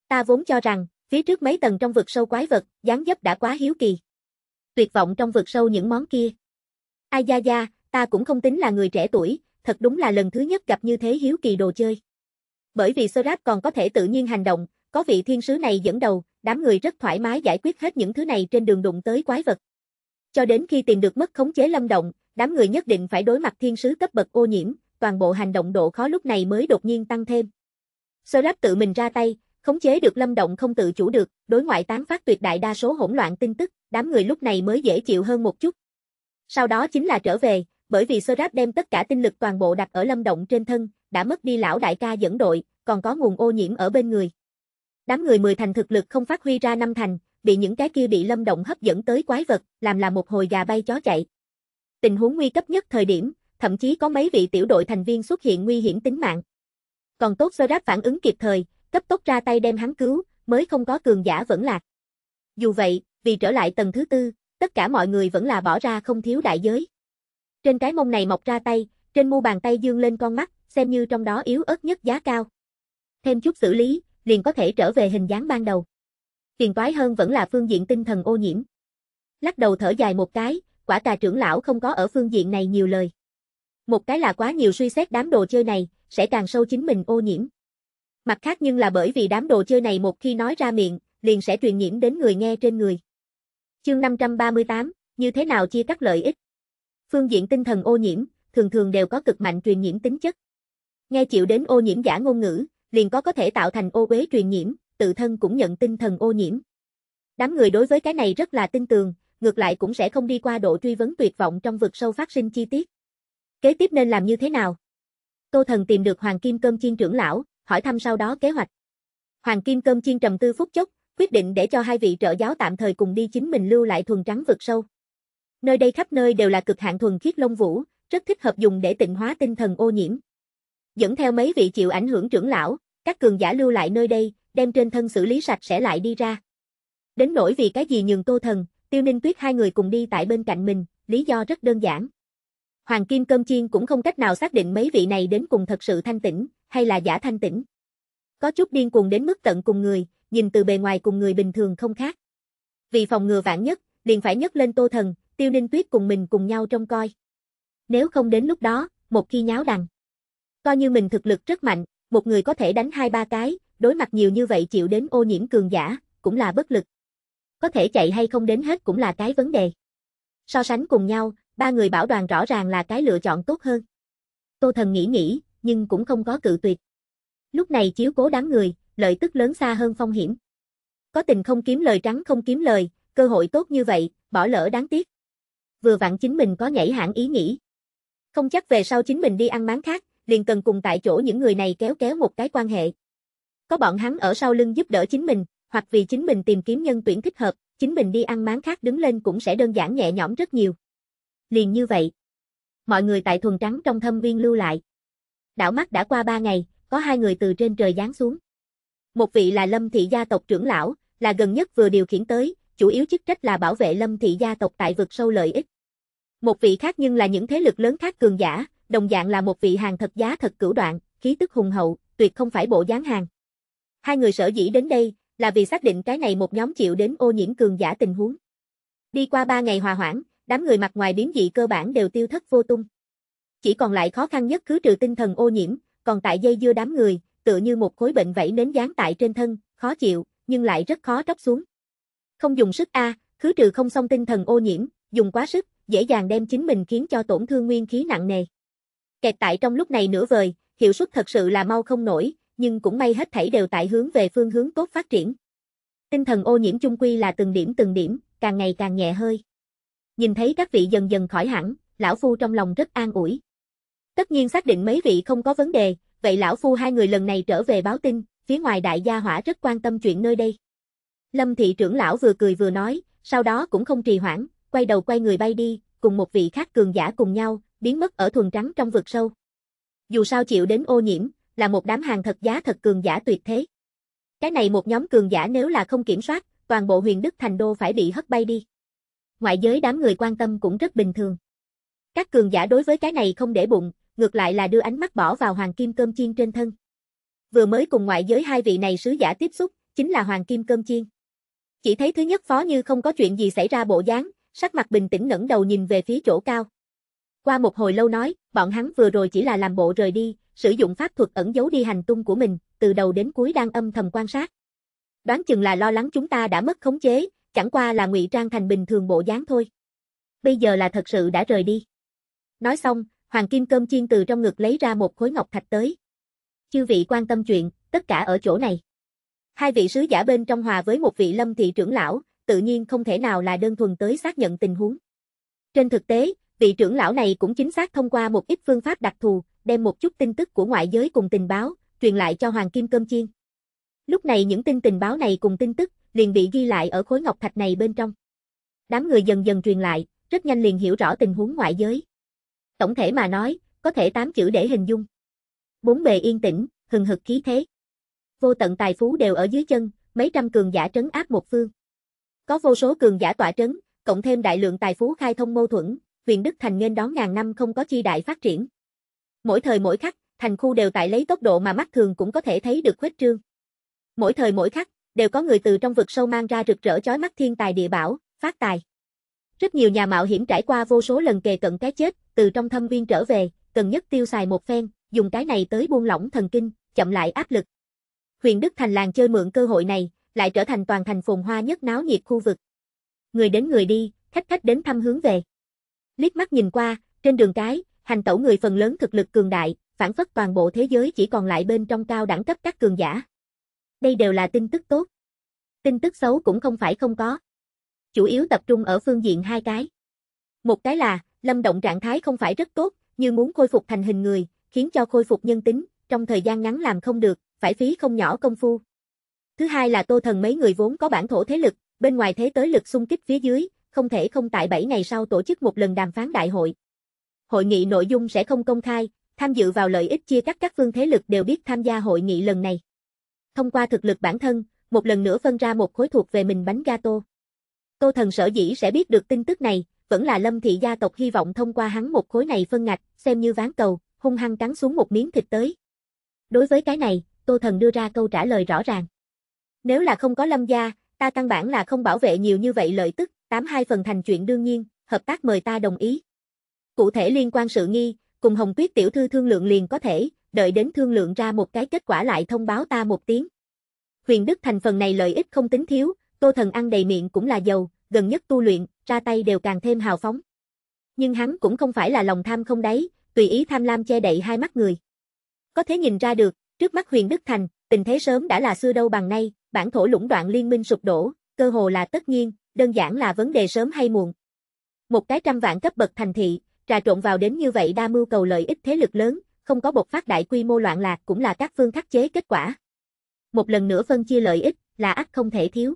Speaker 1: Ta vốn cho rằng, phía trước mấy tầng trong vực sâu quái vật, dáng dấp đã quá hiếu kỳ. Tuyệt vọng trong vực sâu những món kia. Ai da da, ta cũng không tính là người trẻ tuổi, thật đúng là lần thứ nhất gặp như thế hiếu kỳ đồ chơi. Bởi vì Sorat còn có thể tự nhiên hành động, có vị thiên sứ này dẫn đầu, đám người rất thoải mái giải quyết hết những thứ này trên đường đụng tới quái vật. Cho đến khi tìm được mất khống chế lâm động, đám người nhất định phải đối mặt thiên sứ cấp bậc ô nhiễm, toàn bộ hành động độ khó lúc này mới đột nhiên tăng thêm. Sorab tự mình ra tay, khống chế được lâm động không tự chủ được, đối ngoại tán phát tuyệt đại đa số hỗn loạn tin tức, đám người lúc này mới dễ chịu hơn một chút. Sau đó chính là trở về, bởi vì Sorab đem tất cả tinh lực toàn bộ đặt ở lâm động trên thân, đã mất đi lão đại ca dẫn đội, còn có nguồn ô nhiễm ở bên người. Đám người mười thành thực lực không phát huy ra năm thành, bị những cái kia bị lâm động hấp dẫn tới quái vật, làm là một hồi gà bay chó chạy. Tình huống nguy cấp nhất thời điểm, thậm chí có mấy vị tiểu đội thành viên xuất hiện nguy hiểm tính mạng. Còn tốt Seraph phản ứng kịp thời, cấp tốc ra tay đem hắn cứu, mới không có cường giả vẫn lạc. Dù vậy, vì trở lại tầng thứ tư, tất cả mọi người vẫn là bỏ ra không thiếu đại giới. Trên cái mông này mọc ra tay, trên mu bàn tay dương lên con mắt, xem như trong đó yếu ớt nhất giá cao. Thêm chút xử lý, liền có thể trở về hình dáng ban đầu. Phiền toái hơn vẫn là phương diện tinh thần ô nhiễm. Lắc đầu thở dài một cái, quả cà trưởng lão không có ở phương diện này nhiều lời. Một cái là quá nhiều suy xét đám đồ chơi này, sẽ càng sâu chính mình ô nhiễm. Mặt khác nhưng là bởi vì đám đồ chơi này một khi nói ra miệng, liền sẽ truyền nhiễm đến người nghe trên người. Chương 538, như thế nào chia cắt lợi ích? Phương diện tinh thần ô nhiễm, thường thường đều có cực mạnh truyền nhiễm tính chất. Nghe chịu đến ô nhiễm giả ngôn ngữ, liền có có thể tạo thành ô uế truyền nhiễm, tự thân cũng nhận tinh thần ô nhiễm. Đám người đối với cái này rất là tin tường, ngược lại cũng sẽ không đi qua độ truy vấn tuyệt vọng trong vực sâu phát sinh chi tiết. Kế tiếp nên làm như thế nào? Tô Thần tìm được Hoàng Kim Cơm Chiên trưởng lão, hỏi thăm sau đó kế hoạch. Hoàng Kim Cơm Chiên trầm tư phút chốc, quyết định để cho hai vị trợ giáo tạm thời cùng đi chính mình lưu lại thuần trắng vực sâu. Nơi đây khắp nơi đều là cực hạn thuần khiết long vũ, rất thích hợp dùng để tịnh hóa tinh thần ô nhiễm. Dẫn theo mấy vị chịu ảnh hưởng trưởng lão, các cường giả lưu lại nơi đây, đem trên thân xử lý sạch sẽ lại đi ra. Đến nỗi vì cái gì nhường Tô Thần, Tiêu Ninh Tuyết hai người cùng đi tại bên cạnh mình, lý do rất đơn giản. Hoàng Kim Cơm Chiên cũng không cách nào xác định mấy vị này đến cùng thật sự thanh tĩnh, hay là giả thanh tĩnh. Có chút điên cuồng đến mức tận cùng người, nhìn từ bề ngoài cùng người bình thường không khác. Vì phòng ngừa vạn nhất, liền phải nhấc lên Tô Thần, Tiêu Ninh Tuyết cùng mình cùng nhau trông coi. Nếu không đến lúc đó, một khi nháo đằng. Coi như mình thực lực rất mạnh, một người có thể đánh hai ba cái, đối mặt nhiều như vậy chịu đến ô nhiễm cường giả, cũng là bất lực. Có thể chạy hay không đến hết cũng là cái vấn đề. So sánh cùng nhau, ba người bảo đoàn rõ ràng là cái lựa chọn tốt hơn. Tô Thần nghĩ nghĩ, nhưng cũng không có cự tuyệt. Lúc này chiếu cố đám người, lợi tức lớn xa hơn phong hiểm. Có tình không kiếm lời trắng không kiếm lời, cơ hội tốt như vậy, bỏ lỡ đáng tiếc. Vừa vặn chính mình có nhảy hãng ý nghĩ. Không chắc về sau chính mình đi ăn máng khác, liền cần cùng tại chỗ những người này kéo kéo một cái quan hệ. Có bọn hắn ở sau lưng giúp đỡ chính mình, hoặc vì chính mình tìm kiếm nhân tuyển thích hợp, chính mình đi ăn máng khác đứng lên cũng sẽ đơn giản nhẹ nhõm rất nhiều liền như vậy. Mọi người tại thuần trắng trong thâm viên lưu lại. Đảo mắt đã qua ba ngày, có hai người từ trên trời giáng xuống. Một vị là Lâm Thị gia tộc trưởng lão, là gần nhất vừa điều khiển tới, chủ yếu chức trách là bảo vệ Lâm Thị gia tộc tại vực sâu lợi ích. Một vị khác nhưng là những thế lực lớn khác cường giả, đồng dạng là một vị hàng thật giá thật cửu đoạn, khí tức hùng hậu, tuyệt không phải bộ dáng hàng. Hai người sở dĩ đến đây, là vì xác định cái này một nhóm chịu đến ô nhiễm cường giả tình huống. Đi qua ba ngày hòa hoãn, đám người mặt ngoài biến dị cơ bản đều tiêu thất vô tung. Chỉ còn lại khó khăn nhất cứ trừ tinh thần ô nhiễm, còn tại dây dưa đám người, tựa như một khối bệnh vẫy nến dán tại trên thân, khó chịu, nhưng lại rất khó tróc xuống. Không dùng sức A, khứ trừ không xong tinh thần ô nhiễm, dùng quá sức, dễ dàng đem chính mình khiến cho tổn thương nguyên khí nặng nề. Kẹt tại trong lúc này nửa vời, hiệu suất thật sự là mau không nổi, nhưng cũng may hết thảy đều tại hướng về phương hướng tốt phát triển. Tinh thần ô nhiễm chung quy là từng điểm từng điểm, càng ngày càng nhẹ hơi. Nhìn thấy các vị dần dần khỏi hẳn, lão phu trong lòng rất an ủi. Tất nhiên xác định mấy vị không có vấn đề, vậy lão phu hai người lần này trở về báo tin, phía ngoài đại gia hỏa rất quan tâm chuyện nơi đây. Lâm thị trưởng lão vừa cười vừa nói, sau đó cũng không trì hoãn, quay đầu quay người bay đi, cùng một vị khác cường giả cùng nhau, biến mất ở thuần trắng trong vực sâu. Dù sao chịu đến ô nhiễm, là một đám hàng thật giá thật cường giả tuyệt thế. Cái này một nhóm cường giả nếu là không kiểm soát, toàn bộ huyền Đức Thành Đô phải bị hất bay đi ngoại giới đám người quan tâm cũng rất bình thường. Các cường giả đối với cái này không để bụng, ngược lại là đưa ánh mắt bỏ vào hoàng kim cơm chiên trên thân. Vừa mới cùng ngoại giới hai vị này sứ giả tiếp xúc, chính là hoàng kim cơm chiên. Chỉ thấy thứ nhất phó như không có chuyện gì xảy ra bộ dáng, sắc mặt bình tĩnh ngẩng đầu nhìn về phía chỗ cao. Qua một hồi lâu nói, bọn hắn vừa rồi chỉ là làm bộ rời đi, sử dụng pháp thuật ẩn giấu đi hành tung của mình, từ đầu đến cuối đang âm thầm quan sát. Đoán chừng là lo lắng chúng ta đã mất khống chế, chẳng qua là ngụy trang thành bình thường bộ dáng thôi. Bây giờ là thật sự đã rời đi. Nói xong, Hoàng Kim Cơm Chiên từ trong ngực lấy ra một khối ngọc thạch tới. Chư vị quan tâm chuyện, tất cả ở chỗ này. Hai vị sứ giả bên trong hòa với một vị lâm thị trưởng lão, tự nhiên không thể nào là đơn thuần tới xác nhận tình huống. Trên thực tế, vị trưởng lão này cũng chính xác thông qua một ít phương pháp đặc thù, đem một chút tin tức của ngoại giới cùng tình báo, truyền lại cho Hoàng Kim Cơm Chiên. Lúc này những tin tình báo này cùng tin tức, liền bị ghi lại ở khối ngọc thạch này bên trong. Đám người dần dần truyền lại, rất nhanh liền hiểu rõ tình huống ngoại giới. Tổng thể mà nói, có thể tám chữ để hình dung. Bốn bề yên tĩnh, hừng hực khí thế. Vô tận tài phú đều ở dưới chân, mấy trăm cường giả trấn áp một phương. Có vô số cường giả tỏa trấn, cộng thêm đại lượng tài phú khai thông mâu thuẫn, huyền Đức Thành nên đón ngàn năm không có chi đại phát triển. Mỗi thời mỗi khắc, thành khu đều tại lấy tốc độ mà mắt thường cũng có thể thấy được khuếch trương. Mỗi thời mỗi khắc, đều có người từ trong vực sâu mang ra rực rỡ chói mắt thiên tài địa bảo, phát tài. Rất nhiều nhà mạo hiểm trải qua vô số lần kề cận cái chết, từ trong thâm viên trở về, cần nhất tiêu xài một phen, dùng cái này tới buông lỏng thần kinh, chậm lại áp lực. Huyền Đức Thành làng chơi mượn cơ hội này, lại trở thành toàn thành phồn hoa nhất náo nhiệt khu vực. Người đến người đi, khách khách đến thăm hướng về. Liếc mắt nhìn qua, trên đường cái, hành tẩu người phần lớn thực lực cường đại, phản phất toàn bộ thế giới chỉ còn lại bên trong cao đẳng cấp các cường giả. Đây đều là tin tức tốt. Tin tức xấu cũng không phải không có. Chủ yếu tập trung ở phương diện hai cái. Một cái là, Lâm Động trạng thái không phải rất tốt, như muốn khôi phục thành hình người, khiến cho khôi phục nhân tính, trong thời gian ngắn làm không được, phải phí không nhỏ công phu. Thứ hai là Tô Thần mấy người vốn có bản thổ thế lực, bên ngoài thế tới lực xung kích phía dưới, không thể không tại 7 ngày sau tổ chức một lần đàm phán đại hội. Hội nghị nội dung sẽ không công khai, tham dự vào lợi ích chia cắt các phương thế lực đều biết tham gia hội nghị lần này. Thông qua thực lực bản thân, một lần nữa phân ra một khối thuộc về mình bánh gato. Tô thần sở dĩ sẽ biết được tin tức này, vẫn là lâm thị gia tộc hy vọng thông qua hắn một khối này phân ngạch, xem như ván cầu, hung hăng cắn xuống một miếng thịt tới. Đối với cái này, Tô Thần đưa ra câu trả lời rõ ràng. Nếu là không có lâm gia, ta căn bản là không bảo vệ nhiều như vậy lợi tức, 82 phần thành chuyện đương nhiên, hợp tác mời ta đồng ý. Cụ thể liên quan sự nghi, cùng Hồng Tuyết tiểu thư thương lượng liền có thể, đợi đến thương lượng ra một cái kết quả lại thông báo ta một tiếng. Huyền Đức thành phần này lợi ích không tính thiếu, Tô Thần ăn đầy miệng cũng là giàu, gần nhất tu luyện, ra tay đều càng thêm hào phóng. Nhưng hắn cũng không phải là lòng tham không đáy, tùy ý tham lam che đậy hai mắt người. Có thể nhìn ra được, trước mắt Huyền Đức thành, tình thế sớm đã là xưa đâu bằng nay, bản thổ lũng đoạn liên minh sụp đổ, cơ hồ là tất nhiên, đơn giản là vấn đề sớm hay muộn. Một cái trăm vạn cấp bậc thành thị, trà trộn vào đến như vậy đa mưu cầu lợi ích thế lực lớn, không có bộc phát đại quy mô loạn lạc cũng là các phương khắc chế kết quả. Một lần nữa phân chia lợi ích, là ắt không thể thiếu.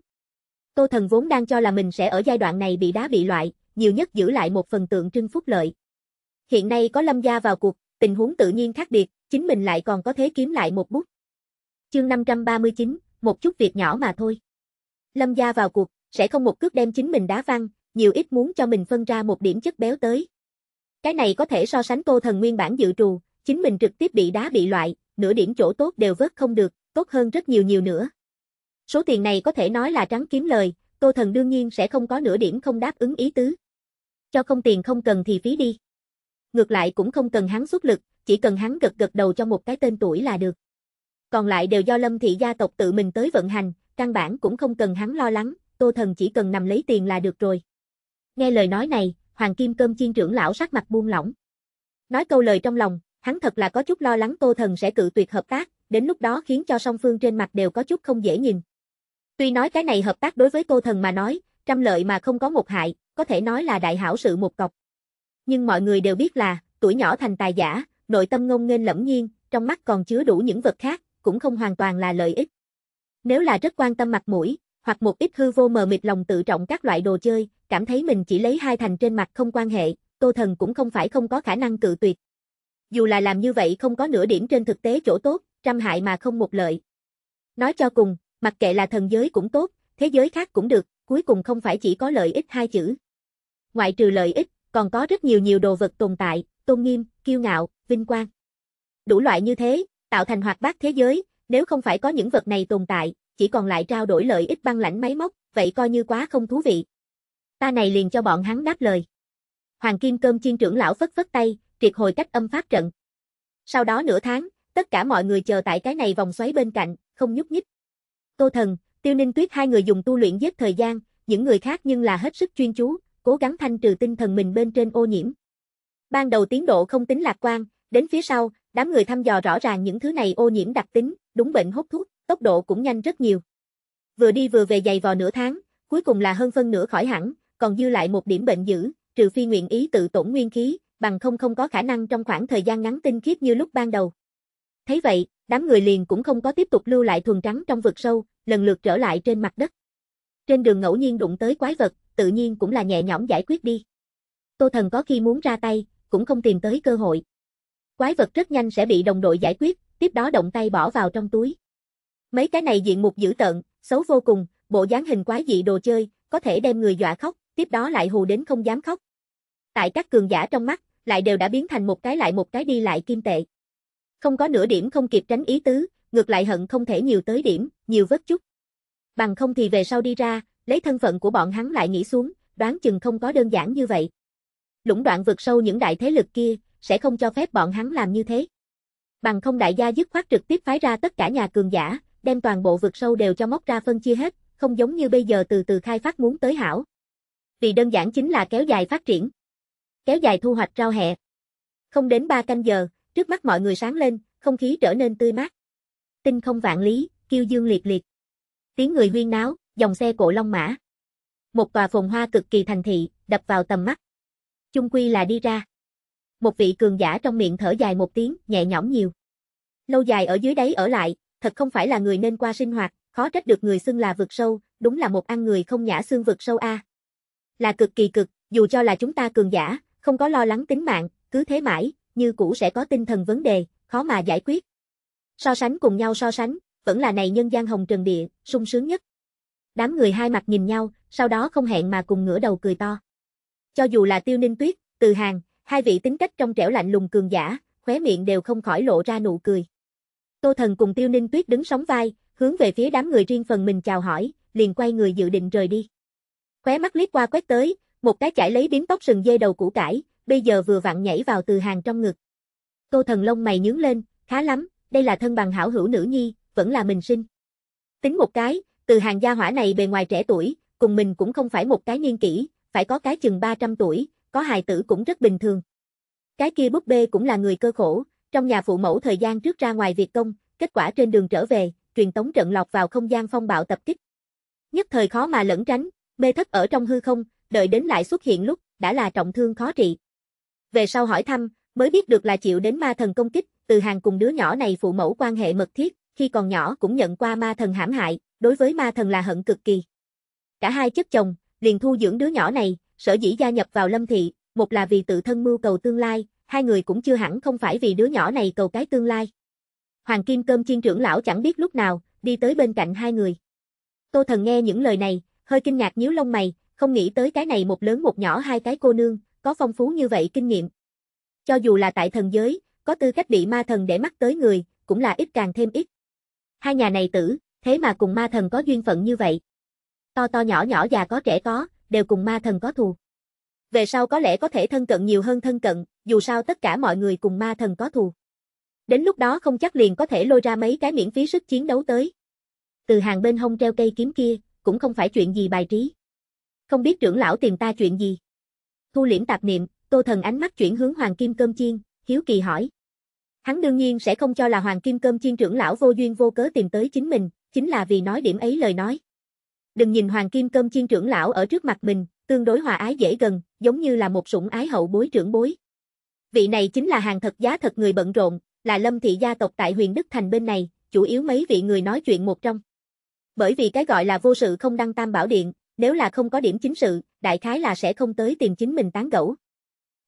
Speaker 1: Tô Thần vốn đang cho là mình sẽ ở giai đoạn này bị đá bị loại, nhiều nhất giữ lại một phần tượng trưng phúc lợi. Hiện nay có Lâm Gia vào cuộc, tình huống tự nhiên khác biệt, chính mình lại còn có thế kiếm lại một bút. Chương 539, một chút việc nhỏ mà thôi. Lâm Gia vào cuộc, sẽ không một cước đem chính mình đá văng, nhiều ít muốn cho mình phân ra một điểm chất béo tới. Cái này có thể so sánh Tô Thần nguyên bản dự trù, chính mình trực tiếp bị đá bị loại, nửa điểm chỗ tốt đều vớt không được, tốt hơn rất nhiều nhiều nữa. Số tiền này có thể nói là trắng kiếm lời, Tô Thần đương nhiên sẽ không có nửa điểm không đáp ứng ý tứ. Cho không tiền không cần thì phí đi. Ngược lại cũng không cần hắn xuất lực, chỉ cần hắn gật gật đầu cho một cái tên tuổi là được. Còn lại đều do Lâm thị gia tộc tự mình tới vận hành, căn bản cũng không cần hắn lo lắng, Tô Thần chỉ cần nằm lấy tiền là được rồi. Nghe lời nói này, Hoàng Kim Cơm Chiên trưởng lão sắc mặt buông lỏng. Nói câu lời trong lòng, hắn thật là có chút lo lắng Tô Thần sẽ cự tuyệt hợp tác, đến lúc đó khiến cho song phương trên mặt đều có chút không dễ nhìn. Tuy nói cái này hợp tác đối với Tô Thần mà nói, trăm lợi mà không có một hại, có thể nói là đại hảo sự một cọc. Nhưng mọi người đều biết là, tuổi nhỏ thành tài giả, nội tâm ngông nghênh lẫm nhiên, trong mắt còn chứa đủ những vật khác, cũng không hoàn toàn là lợi ích. Nếu là rất quan tâm mặt mũi, hoặc một ít hư vô mờ mịt lòng tự trọng các loại đồ chơi, cảm thấy mình chỉ lấy hai thành trên mặt không quan hệ, Tô Thần cũng không phải không có khả năng cự tuyệt dù là làm như vậy không có nửa điểm trên thực tế chỗ tốt, trăm hại mà không một lợi. Nói cho cùng, mặc kệ là thần giới cũng tốt, thế giới khác cũng được, cuối cùng không phải chỉ có lợi ích hai chữ. Ngoại trừ lợi ích, còn có rất nhiều nhiều đồ vật tồn tại, tôn nghiêm, kiêu ngạo, vinh quang. Đủ loại như thế, tạo thành hoạt bát thế giới, nếu không phải có những vật này tồn tại, chỉ còn lại trao đổi lợi ích băng lãnh máy móc, vậy coi như quá không thú vị. Ta này liền cho bọn hắn đáp lời. Hoàng Kim Cơm Chiên trưởng lão phất phất tay, triệt hồi cách âm phát trận. Sau đó nửa tháng, tất cả mọi người chờ tại cái này vòng xoáy bên cạnh, không nhúc nhích. Tô Thần, Tiêu Ninh Tuyết hai người dùng tu luyện giết thời gian, những người khác nhưng là hết sức chuyên chú, cố gắng thanh trừ tinh thần mình bên trên ô nhiễm. Ban đầu tiến độ không tính lạc quan, đến phía sau, đám người thăm dò rõ ràng những thứ này ô nhiễm đặc tính, đúng bệnh hút thuốc, tốc độ cũng nhanh rất nhiều. Vừa đi vừa về dày vò nửa tháng, cuối cùng là hơn phân nửa khỏi hẳn, còn dư lại một điểm bệnh dữ, trừ phi nguyện ý tự tổn nguyên khí, bằng không không có khả năng trong khoảng thời gian ngắn tinh khiết như lúc ban đầu. Thấy vậy, đám người liền cũng không có tiếp tục lưu lại thuần trắng trong vực sâu, lần lượt trở lại trên mặt đất. Trên đường ngẫu nhiên đụng tới quái vật, tự nhiên cũng là nhẹ nhõm giải quyết đi. Tô Thần có khi muốn ra tay, cũng không tìm tới cơ hội. Quái vật rất nhanh sẽ bị đồng đội giải quyết, tiếp đó động tay bỏ vào trong túi. Mấy cái này diện mục dữ tợn, xấu vô cùng, bộ dáng hình quái dị đồ chơi, có thể đem người dọa khóc, tiếp đó lại hù đến không dám khóc. Tại các cường giả trong mắt, lại đều đã biến thành một cái lại một cái đi lại kim tệ. Không có nửa điểm không kịp tránh ý tứ, ngược lại hận không thể nhiều tới điểm, nhiều vớt chút. Bằng không thì về sau đi ra, lấy thân phận của bọn hắn lại nghĩ xuống, đoán chừng không có đơn giản như vậy. Lũng đoạn vượt sâu những đại thế lực kia, sẽ không cho phép bọn hắn làm như thế. Bằng không đại gia dứt khoát trực tiếp phái ra tất cả nhà cường giả, đem toàn bộ vượt sâu đều cho móc ra phân chia hết, không giống như bây giờ từ từ khai phát muốn tới hảo. Vì đơn giản chính là kéo dài phát triển kéo dài thu hoạch rau hẹ. Không đến 3 canh giờ, trước mắt mọi người sáng lên, không khí trở nên tươi mát. Tinh không vạn lý, kêu dương liệt liệt. Tiếng người huyên náo, dòng xe cổ long mã. Một tòa phồn hoa cực kỳ thành thị, đập vào tầm mắt. Chung quy là đi ra. Một vị cường giả trong miệng thở dài một tiếng, nhẹ nhõm nhiều. Lâu dài ở dưới đáy ở lại, thật không phải là người nên qua sinh hoạt, khó trách được người xưng là vực sâu, đúng là một ăn người không nhã xương vực sâu a. Là cực kỳ cực, dù cho là chúng ta cường giả, không có lo lắng tính mạng, cứ thế mãi, như cũ sẽ có tinh thần vấn đề, khó mà giải quyết. So sánh cùng nhau so sánh, vẫn là này nhân gian hồng trần địa, sung sướng nhất. Đám người hai mặt nhìn nhau, sau đó không hẹn mà cùng ngửa đầu cười to. Cho dù là tiêu ninh tuyết, từ hàng, hai vị tính cách trong trẻo lạnh lùng cường giả, khóe miệng đều không khỏi lộ ra nụ cười. Tô thần cùng tiêu ninh tuyết đứng sóng vai, hướng về phía đám người riêng phần mình chào hỏi, liền quay người dự định rời đi. Khóe mắt liếc qua quét tới, một cái chải lấy biếm tóc sừng dê đầu củ cải, bây giờ vừa vặn nhảy vào từ hàng trong ngực. Tô thần lông mày nhướng lên, khá lắm, đây là thân bằng hảo hữu nữ nhi, vẫn là mình sinh. Tính một cái, từ hàng gia hỏa này bề ngoài trẻ tuổi, cùng mình cũng không phải một cái niên kỷ, phải có cái chừng 300 tuổi, có hài tử cũng rất bình thường. Cái kia búp bê cũng là người cơ khổ, trong nhà phụ mẫu thời gian trước ra ngoài việc công, kết quả trên đường trở về, truyền tống trận lọc vào không gian phong bạo tập kích. Nhất thời khó mà lẫn tránh, mê thất ở trong hư không, đợi đến lại xuất hiện lúc, đã là trọng thương khó trị. Về sau hỏi thăm, mới biết được là chịu đến ma thần công kích, từ hàng cùng đứa nhỏ này phụ mẫu quan hệ mật thiết, khi còn nhỏ cũng nhận qua ma thần hãm hại, đối với ma thần là hận cực kỳ. Cả hai chất chồng, liền thu dưỡng đứa nhỏ này, sở dĩ gia nhập vào lâm thị, một là vì tự thân mưu cầu tương lai, hai người cũng chưa hẳn không phải vì đứa nhỏ này cầu cái tương lai. Hoàng Kim Cơm Chiên trưởng lão chẳng biết lúc nào, đi tới bên cạnh hai người. Tô Thần nghe những lời này, hơi kinh ngạc nhíu lông mày, không nghĩ tới cái này một lớn một nhỏ hai cái cô nương, có phong phú như vậy kinh nghiệm. Cho dù là tại thần giới, có tư cách bị ma thần để mắt tới người, cũng là ít càng thêm ít. Hai nhà này tử, thế mà cùng ma thần có duyên phận như vậy. To to nhỏ nhỏ già có trẻ có, đều cùng ma thần có thù. Về sau có lẽ có thể thân cận nhiều hơn thân cận, dù sao tất cả mọi người cùng ma thần có thù. Đến lúc đó không chắc liền có thể lôi ra mấy cái miễn phí sức chiến đấu tới. Từ hàng bên hông treo cây kiếm kia, cũng không phải chuyện gì bài trí không biết trưởng lão tìm ta chuyện gì. Thu liễm tạp niệm, Tô Thần ánh mắt chuyển hướng Hoàng Kim Cơm Chiên, hiếu kỳ hỏi. Hắn đương nhiên sẽ không cho là Hoàng Kim Cơm Chiên trưởng lão vô duyên vô cớ tìm tới chính mình, chính là vì nói điểm ấy lời nói. Đừng nhìn Hoàng Kim Cơm Chiên trưởng lão ở trước mặt mình, tương đối hòa ái dễ gần, giống như là một sủng ái hậu bối trưởng bối. Vị này chính là hàng thật giá thật người bận rộn, là Lâm thị gia tộc tại huyền Đức Thành bên này, chủ yếu mấy vị người nói chuyện một trong. Bởi vì cái gọi là vô sự không đăng tam bảo điện, nếu là không có điểm chính sự, đại khái là sẽ không tới tìm chính mình tán gẫu.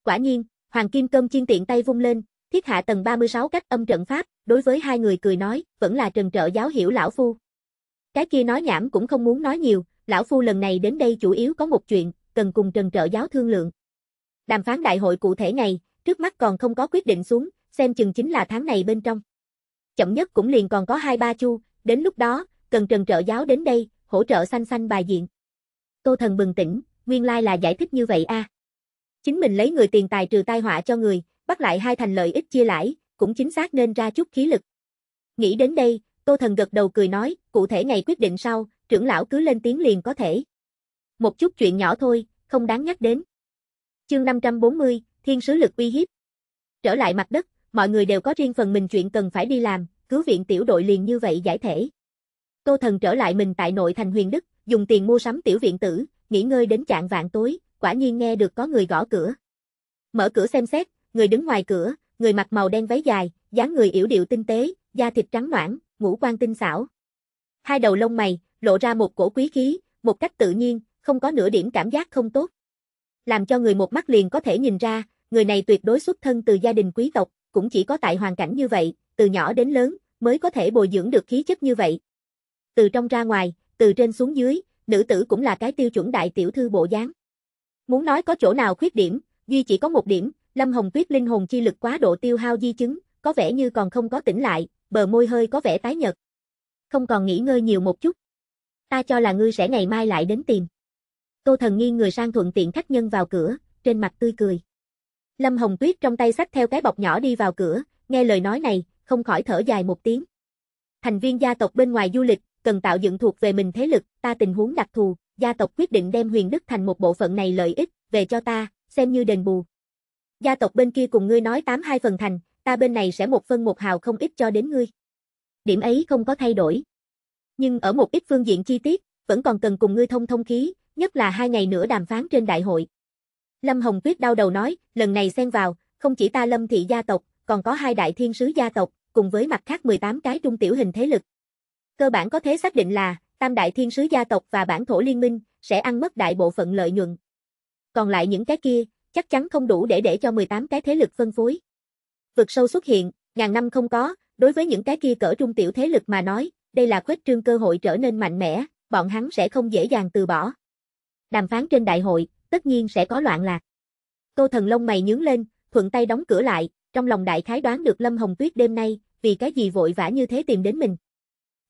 Speaker 1: Quả nhiên, Hoàng Kim Cơm chiên tiện tay vung lên, thiết hạ tầng 36 cách âm trận pháp, đối với hai người cười nói, vẫn là trần trợ giáo hiểu lão phu. Cái kia nói nhảm cũng không muốn nói nhiều, lão phu lần này đến đây chủ yếu có một chuyện, cần cùng trần trợ giáo thương lượng. Đàm phán đại hội cụ thể này, trước mắt còn không có quyết định xuống, xem chừng chính là tháng này bên trong. Chậm nhất cũng liền còn có hai ba chu, đến lúc đó, cần trần trợ giáo đến đây, hỗ trợ xanh xanh bài diện. Tô Thần bừng tỉnh, nguyên lai là giải thích như vậy a. À. Chính mình lấy người tiền tài trừ tai họa cho người, bắt lại hai thành lợi ích chia lãi, cũng chính xác nên ra chút khí lực. Nghĩ đến đây, Tô Thần gật đầu cười nói, cụ thể ngày quyết định sau, trưởng lão cứ lên tiếng liền có thể. Một chút chuyện nhỏ thôi, không đáng nhắc đến. Chương 540, Thiên sứ lực uy hiếp. Trở lại mặt đất, mọi người đều có riêng phần mình chuyện cần phải đi làm, cứu viện tiểu đội liền như vậy giải thể. Tô Thần trở lại mình tại nội thành huyền đức, dùng tiền mua sắm tiểu viện tử, nghỉ ngơi đến trạng vạn tối, quả nhiên nghe được có người gõ cửa. Mở cửa xem xét, người đứng ngoài cửa, người mặc màu đen váy dài, dáng người yểu điệu tinh tế, da thịt trắng nõn, ngũ quan tinh xảo. Hai đầu lông mày, lộ ra một cổ quý khí, một cách tự nhiên, không có nửa điểm cảm giác không tốt. Làm cho người một mắt liền có thể nhìn ra, người này tuyệt đối xuất thân từ gia đình quý tộc, cũng chỉ có tại hoàn cảnh như vậy, từ nhỏ đến lớn, mới có thể bồi dưỡng được khí chất như vậy. Từ trong ra ngoài, từ trên xuống dưới, nữ tử cũng là cái tiêu chuẩn đại tiểu thư bộ dáng. Muốn nói có chỗ nào khuyết điểm, duy chỉ có một điểm, Lâm Hồng Tuyết linh hồn chi lực quá độ tiêu hao di chứng, có vẻ như còn không có tỉnh lại, bờ môi hơi có vẻ tái nhợt. Không còn nghỉ ngơi nhiều một chút. Ta cho là ngươi sẽ ngày mai lại đến tìm. Tô Thần nghiêng người sang thuận tiện khách nhân vào cửa, trên mặt tươi cười. Lâm Hồng Tuyết trong tay sách theo cái bọc nhỏ đi vào cửa, nghe lời nói này, không khỏi thở dài một tiếng. Thành viên gia tộc bên ngoài du lịch, cần tạo dựng thuộc về mình thế lực, ta tình huống đặc thù, gia tộc quyết định đem huyền đức thành một bộ phận này lợi ích, về cho ta, xem như đền bù. Gia tộc bên kia cùng ngươi nói 82 phần thành, ta bên này sẽ một phân một hào không ít cho đến ngươi. Điểm ấy không có thay đổi. Nhưng ở một ít phương diện chi tiết, vẫn còn cần cùng ngươi thông thông khí, nhất là hai ngày nữa đàm phán trên đại hội. Lâm Hồng Tuyết đau đầu nói, lần này xen vào, không chỉ ta Lâm thị gia tộc, còn có hai đại thiên sứ gia tộc, cùng với mặt khác 18 cái trung tiểu hình thế lực, Cơ bản có thể xác định là, tam đại thiên sứ gia tộc và bản thổ liên minh, sẽ ăn mất đại bộ phận lợi nhuận. Còn lại những cái kia, chắc chắn không đủ để để cho 18 cái thế lực phân phối. Vực sâu xuất hiện, ngàn năm không có, đối với những cái kia cỡ trung tiểu thế lực mà nói, đây là khuếch trương cơ hội trở nên mạnh mẽ, bọn hắn sẽ không dễ dàng từ bỏ. Đàm phán trên đại hội, tất nhiên sẽ có loạn lạc. cô thần lông mày nhướng lên, thuận tay đóng cửa lại, trong lòng đại khái đoán được Lâm Hồng Tuyết đêm nay, vì cái gì vội vã như thế tìm đến mình.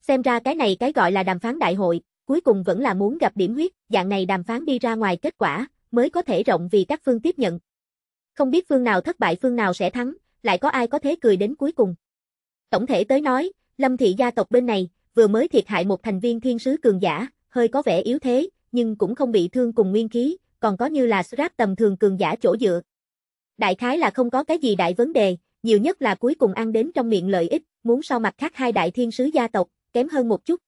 Speaker 1: Xem ra cái này cái gọi là đàm phán đại hội, cuối cùng vẫn là muốn gặp điểm huyết, dạng này đàm phán đi ra ngoài kết quả, mới có thể rộng vì các phương tiếp nhận. Không biết phương nào thất bại phương nào sẽ thắng, lại có ai có thế cười đến cuối cùng. Tổng thể tới nói, Lâm thị gia tộc bên này, vừa mới thiệt hại một thành viên thiên sứ cường giả, hơi có vẻ yếu thế, nhưng cũng không bị thương cùng nguyên khí, còn có như là Srap tầm thường cường giả chỗ dựa. Đại khái là không có cái gì đại vấn đề, nhiều nhất là cuối cùng ăn đến trong miệng lợi ích, muốn so mặt khác hai đại thiên sứ gia tộc, kém hơn một chút.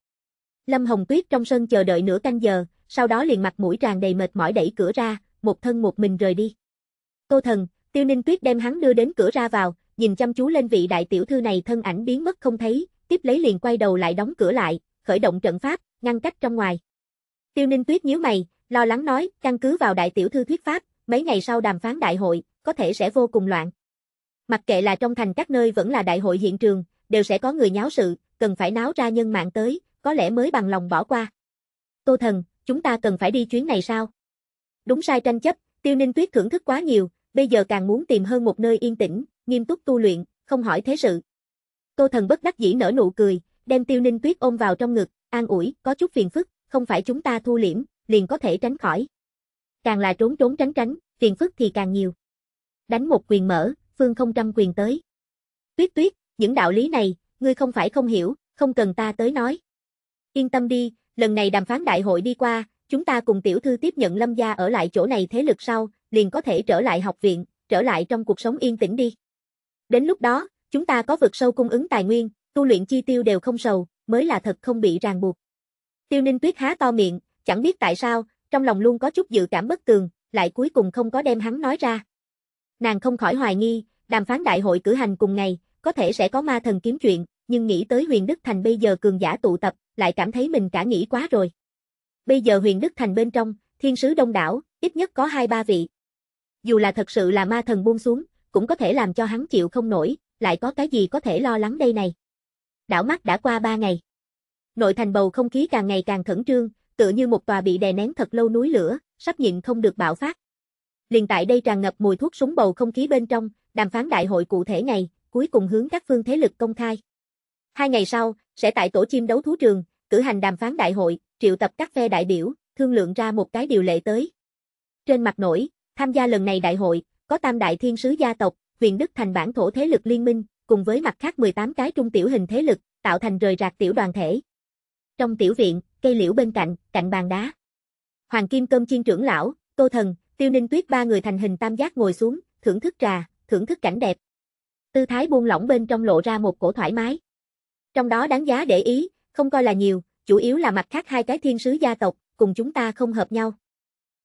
Speaker 1: Lâm Hồng Tuyết trong sân chờ đợi nửa canh giờ, sau đó liền mặt mũi tràn đầy mệt mỏi đẩy cửa ra, một thân một mình rời đi. Cô thần, Tiêu Ninh Tuyết đem hắn đưa đến cửa ra vào, nhìn chăm chú lên vị đại tiểu thư này thân ảnh biến mất không thấy, tiếp lấy liền quay đầu lại đóng cửa lại, khởi động trận pháp, ngăn cách trong ngoài. Tiêu Ninh Tuyết nhíu mày, lo lắng nói, căn cứ vào đại tiểu thư thuyết pháp, mấy ngày sau đàm phán đại hội, có thể sẽ vô cùng loạn. Mặc kệ là trong thành các nơi vẫn là đại hội hiện trường, đều sẽ có người nháo sự, cần phải náo ra nhân mạng tới, có lẽ mới bằng lòng bỏ qua. Tô Thần, chúng ta cần phải đi chuyến này sao? Đúng sai tranh chấp, Tiêu Ninh Tuyết thưởng thức quá nhiều, bây giờ càng muốn tìm hơn một nơi yên tĩnh, nghiêm túc tu luyện, không hỏi thế sự. Tô Thần bất đắc dĩ nở nụ cười, đem Tiêu Ninh Tuyết ôm vào trong ngực, an ủi, có chút phiền phức, không phải chúng ta thu liễm, liền có thể tránh khỏi. Càng là trốn trốn tránh tránh, phiền phức thì càng nhiều. Đánh một quyền mở, phương không trăm quyền tới. Tuyết tuyết, những đạo lý này, ngươi không phải không hiểu, không cần ta tới nói. Yên tâm đi, lần này đàm phán đại hội đi qua, chúng ta cùng tiểu thư tiếp nhận Lâm gia ở lại chỗ này thế lực sau, liền có thể trở lại học viện, trở lại trong cuộc sống yên tĩnh đi. Đến lúc đó, chúng ta có vượt sâu cung ứng tài nguyên, tu luyện chi tiêu đều không sầu, mới là thật không bị ràng buộc. Tiêu Ninh Tuyết há to miệng, chẳng biết tại sao, trong lòng luôn có chút dự cảm bất tường, lại cuối cùng không có đem hắn nói ra. Nàng không khỏi hoài nghi, đàm phán đại hội cử hành cùng ngày, có thể sẽ có ma thần kiếm chuyện, nhưng nghĩ tới huyền Đức Thành bây giờ cường giả tụ tập, lại cảm thấy mình cả nghĩ quá rồi. Bây giờ huyền Đức Thành bên trong, thiên sứ đông đảo, ít nhất có hai ba vị. Dù là thật sự là ma thần buông xuống, cũng có thể làm cho hắn chịu không nổi, lại có cái gì có thể lo lắng đây này. Đảo mắt đã qua ba ngày. Nội thành bầu không khí càng ngày càng khẩn trương, tựa như một tòa bị đè nén thật lâu núi lửa, sắp nhịn không được bạo phát. Liền tại đây tràn ngập mùi thuốc súng bầu không khí bên trong, đàm phán đại hội cụ thể ngày, cuối cùng hướng các phương thế lực công khai. Hai ngày sau, sẽ tại tổ chim đấu thú trường, cử hành đàm phán đại hội, triệu tập các phe đại biểu, thương lượng ra một cái điều lệ tới. Trên mặt nổi, tham gia lần này đại hội, có tam đại thiên sứ gia tộc, huyền đức thành bản thổ thế lực liên minh, cùng với mặt khác 18 cái trung tiểu hình thế lực, tạo thành rời rạc tiểu đoàn thể. Trong tiểu viện, cây liễu bên cạnh, cạnh bàn đá. Hoàng Kim Cơm Chiên trưởng lão, Tô Thần, Tiêu Ninh Tuyết ba người thành hình tam giác ngồi xuống, thưởng thức trà, thưởng thức cảnh đẹp. Tư thái buông lỏng bên trong lộ ra một cổ thoải mái. Trong đó đáng giá để ý, không coi là nhiều, chủ yếu là mặt khác hai cái thiên sứ gia tộc, cùng chúng ta không hợp nhau.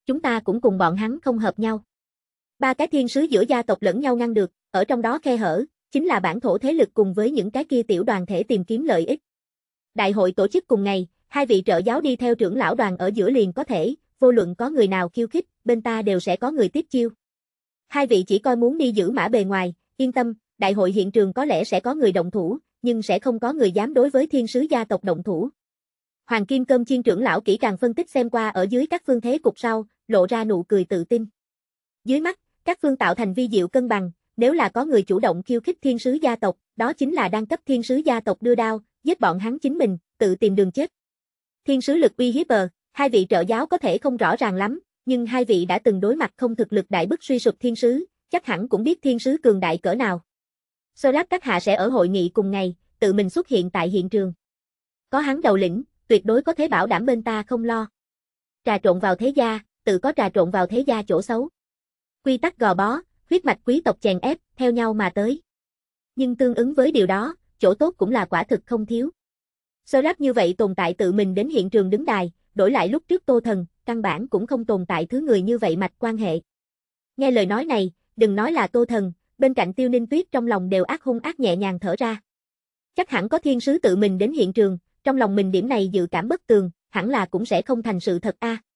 Speaker 1: Chúng ta cũng cùng bọn hắn không hợp nhau. Ba cái thiên sứ giữa gia tộc lẫn nhau ngăn được, ở trong đó khe hở, chính là bản thổ thế lực cùng với những cái kia tiểu đoàn thể tìm kiếm lợi ích. Đại hội tổ chức cùng ngày, hai vị trợ giáo đi theo trưởng lão đoàn ở giữa liền có thể, vô luận có người nào khiêu khích, bên ta đều sẽ có người tiếp chiêu. Hai vị chỉ coi muốn đi giữ mã bề ngoài, yên tâm, đại hội hiện trường có lẽ sẽ có người động thủ, nhưng sẽ không có người dám đối với thiên sứ gia tộc động thủ. Hoàng Kim Cơm Chiên trưởng lão kỹ càng phân tích xem qua ở dưới các phương thế cục sau, lộ ra nụ cười tự tin. Dưới mắt, các phương tạo thành vi diệu cân bằng, nếu là có người chủ động khiêu khích thiên sứ gia tộc, đó chính là đang cấp thiên sứ gia tộc đưa đao, giết bọn hắn chính mình, tự tìm đường chết. Thiên sứ lực uy hiếp bờ, hai vị trợ giáo có thể không rõ ràng lắm, nhưng hai vị đã từng đối mặt không thực lực đại bức suy sụp thiên sứ, chắc hẳn cũng biết thiên sứ cường đại cỡ nào. Sơ các hạ sẽ ở hội nghị cùng ngày, tự mình xuất hiện tại hiện trường. Có hắn đầu lĩnh, tuyệt đối có thể bảo đảm bên ta không lo. Trà trộn vào thế gia, tự có trà trộn vào thế gia chỗ xấu. Quy tắc gò bó, huyết mạch quý tộc chèn ép, theo nhau mà tới. Nhưng tương ứng với điều đó, chỗ tốt cũng là quả thực không thiếu. Sơ như vậy tồn tại tự mình đến hiện trường đứng đài, đổi lại lúc trước tô thần, căn bản cũng không tồn tại thứ người như vậy mạch quan hệ. Nghe lời nói này, đừng nói là tô thần, bên cạnh tiêu ninh tuyết trong lòng đều ác hung ác nhẹ nhàng thở ra. Chắc hẳn có thiên sứ tự mình đến hiện trường, trong lòng mình điểm này dự cảm bất tường, hẳn là cũng sẽ không thành sự thật a. À.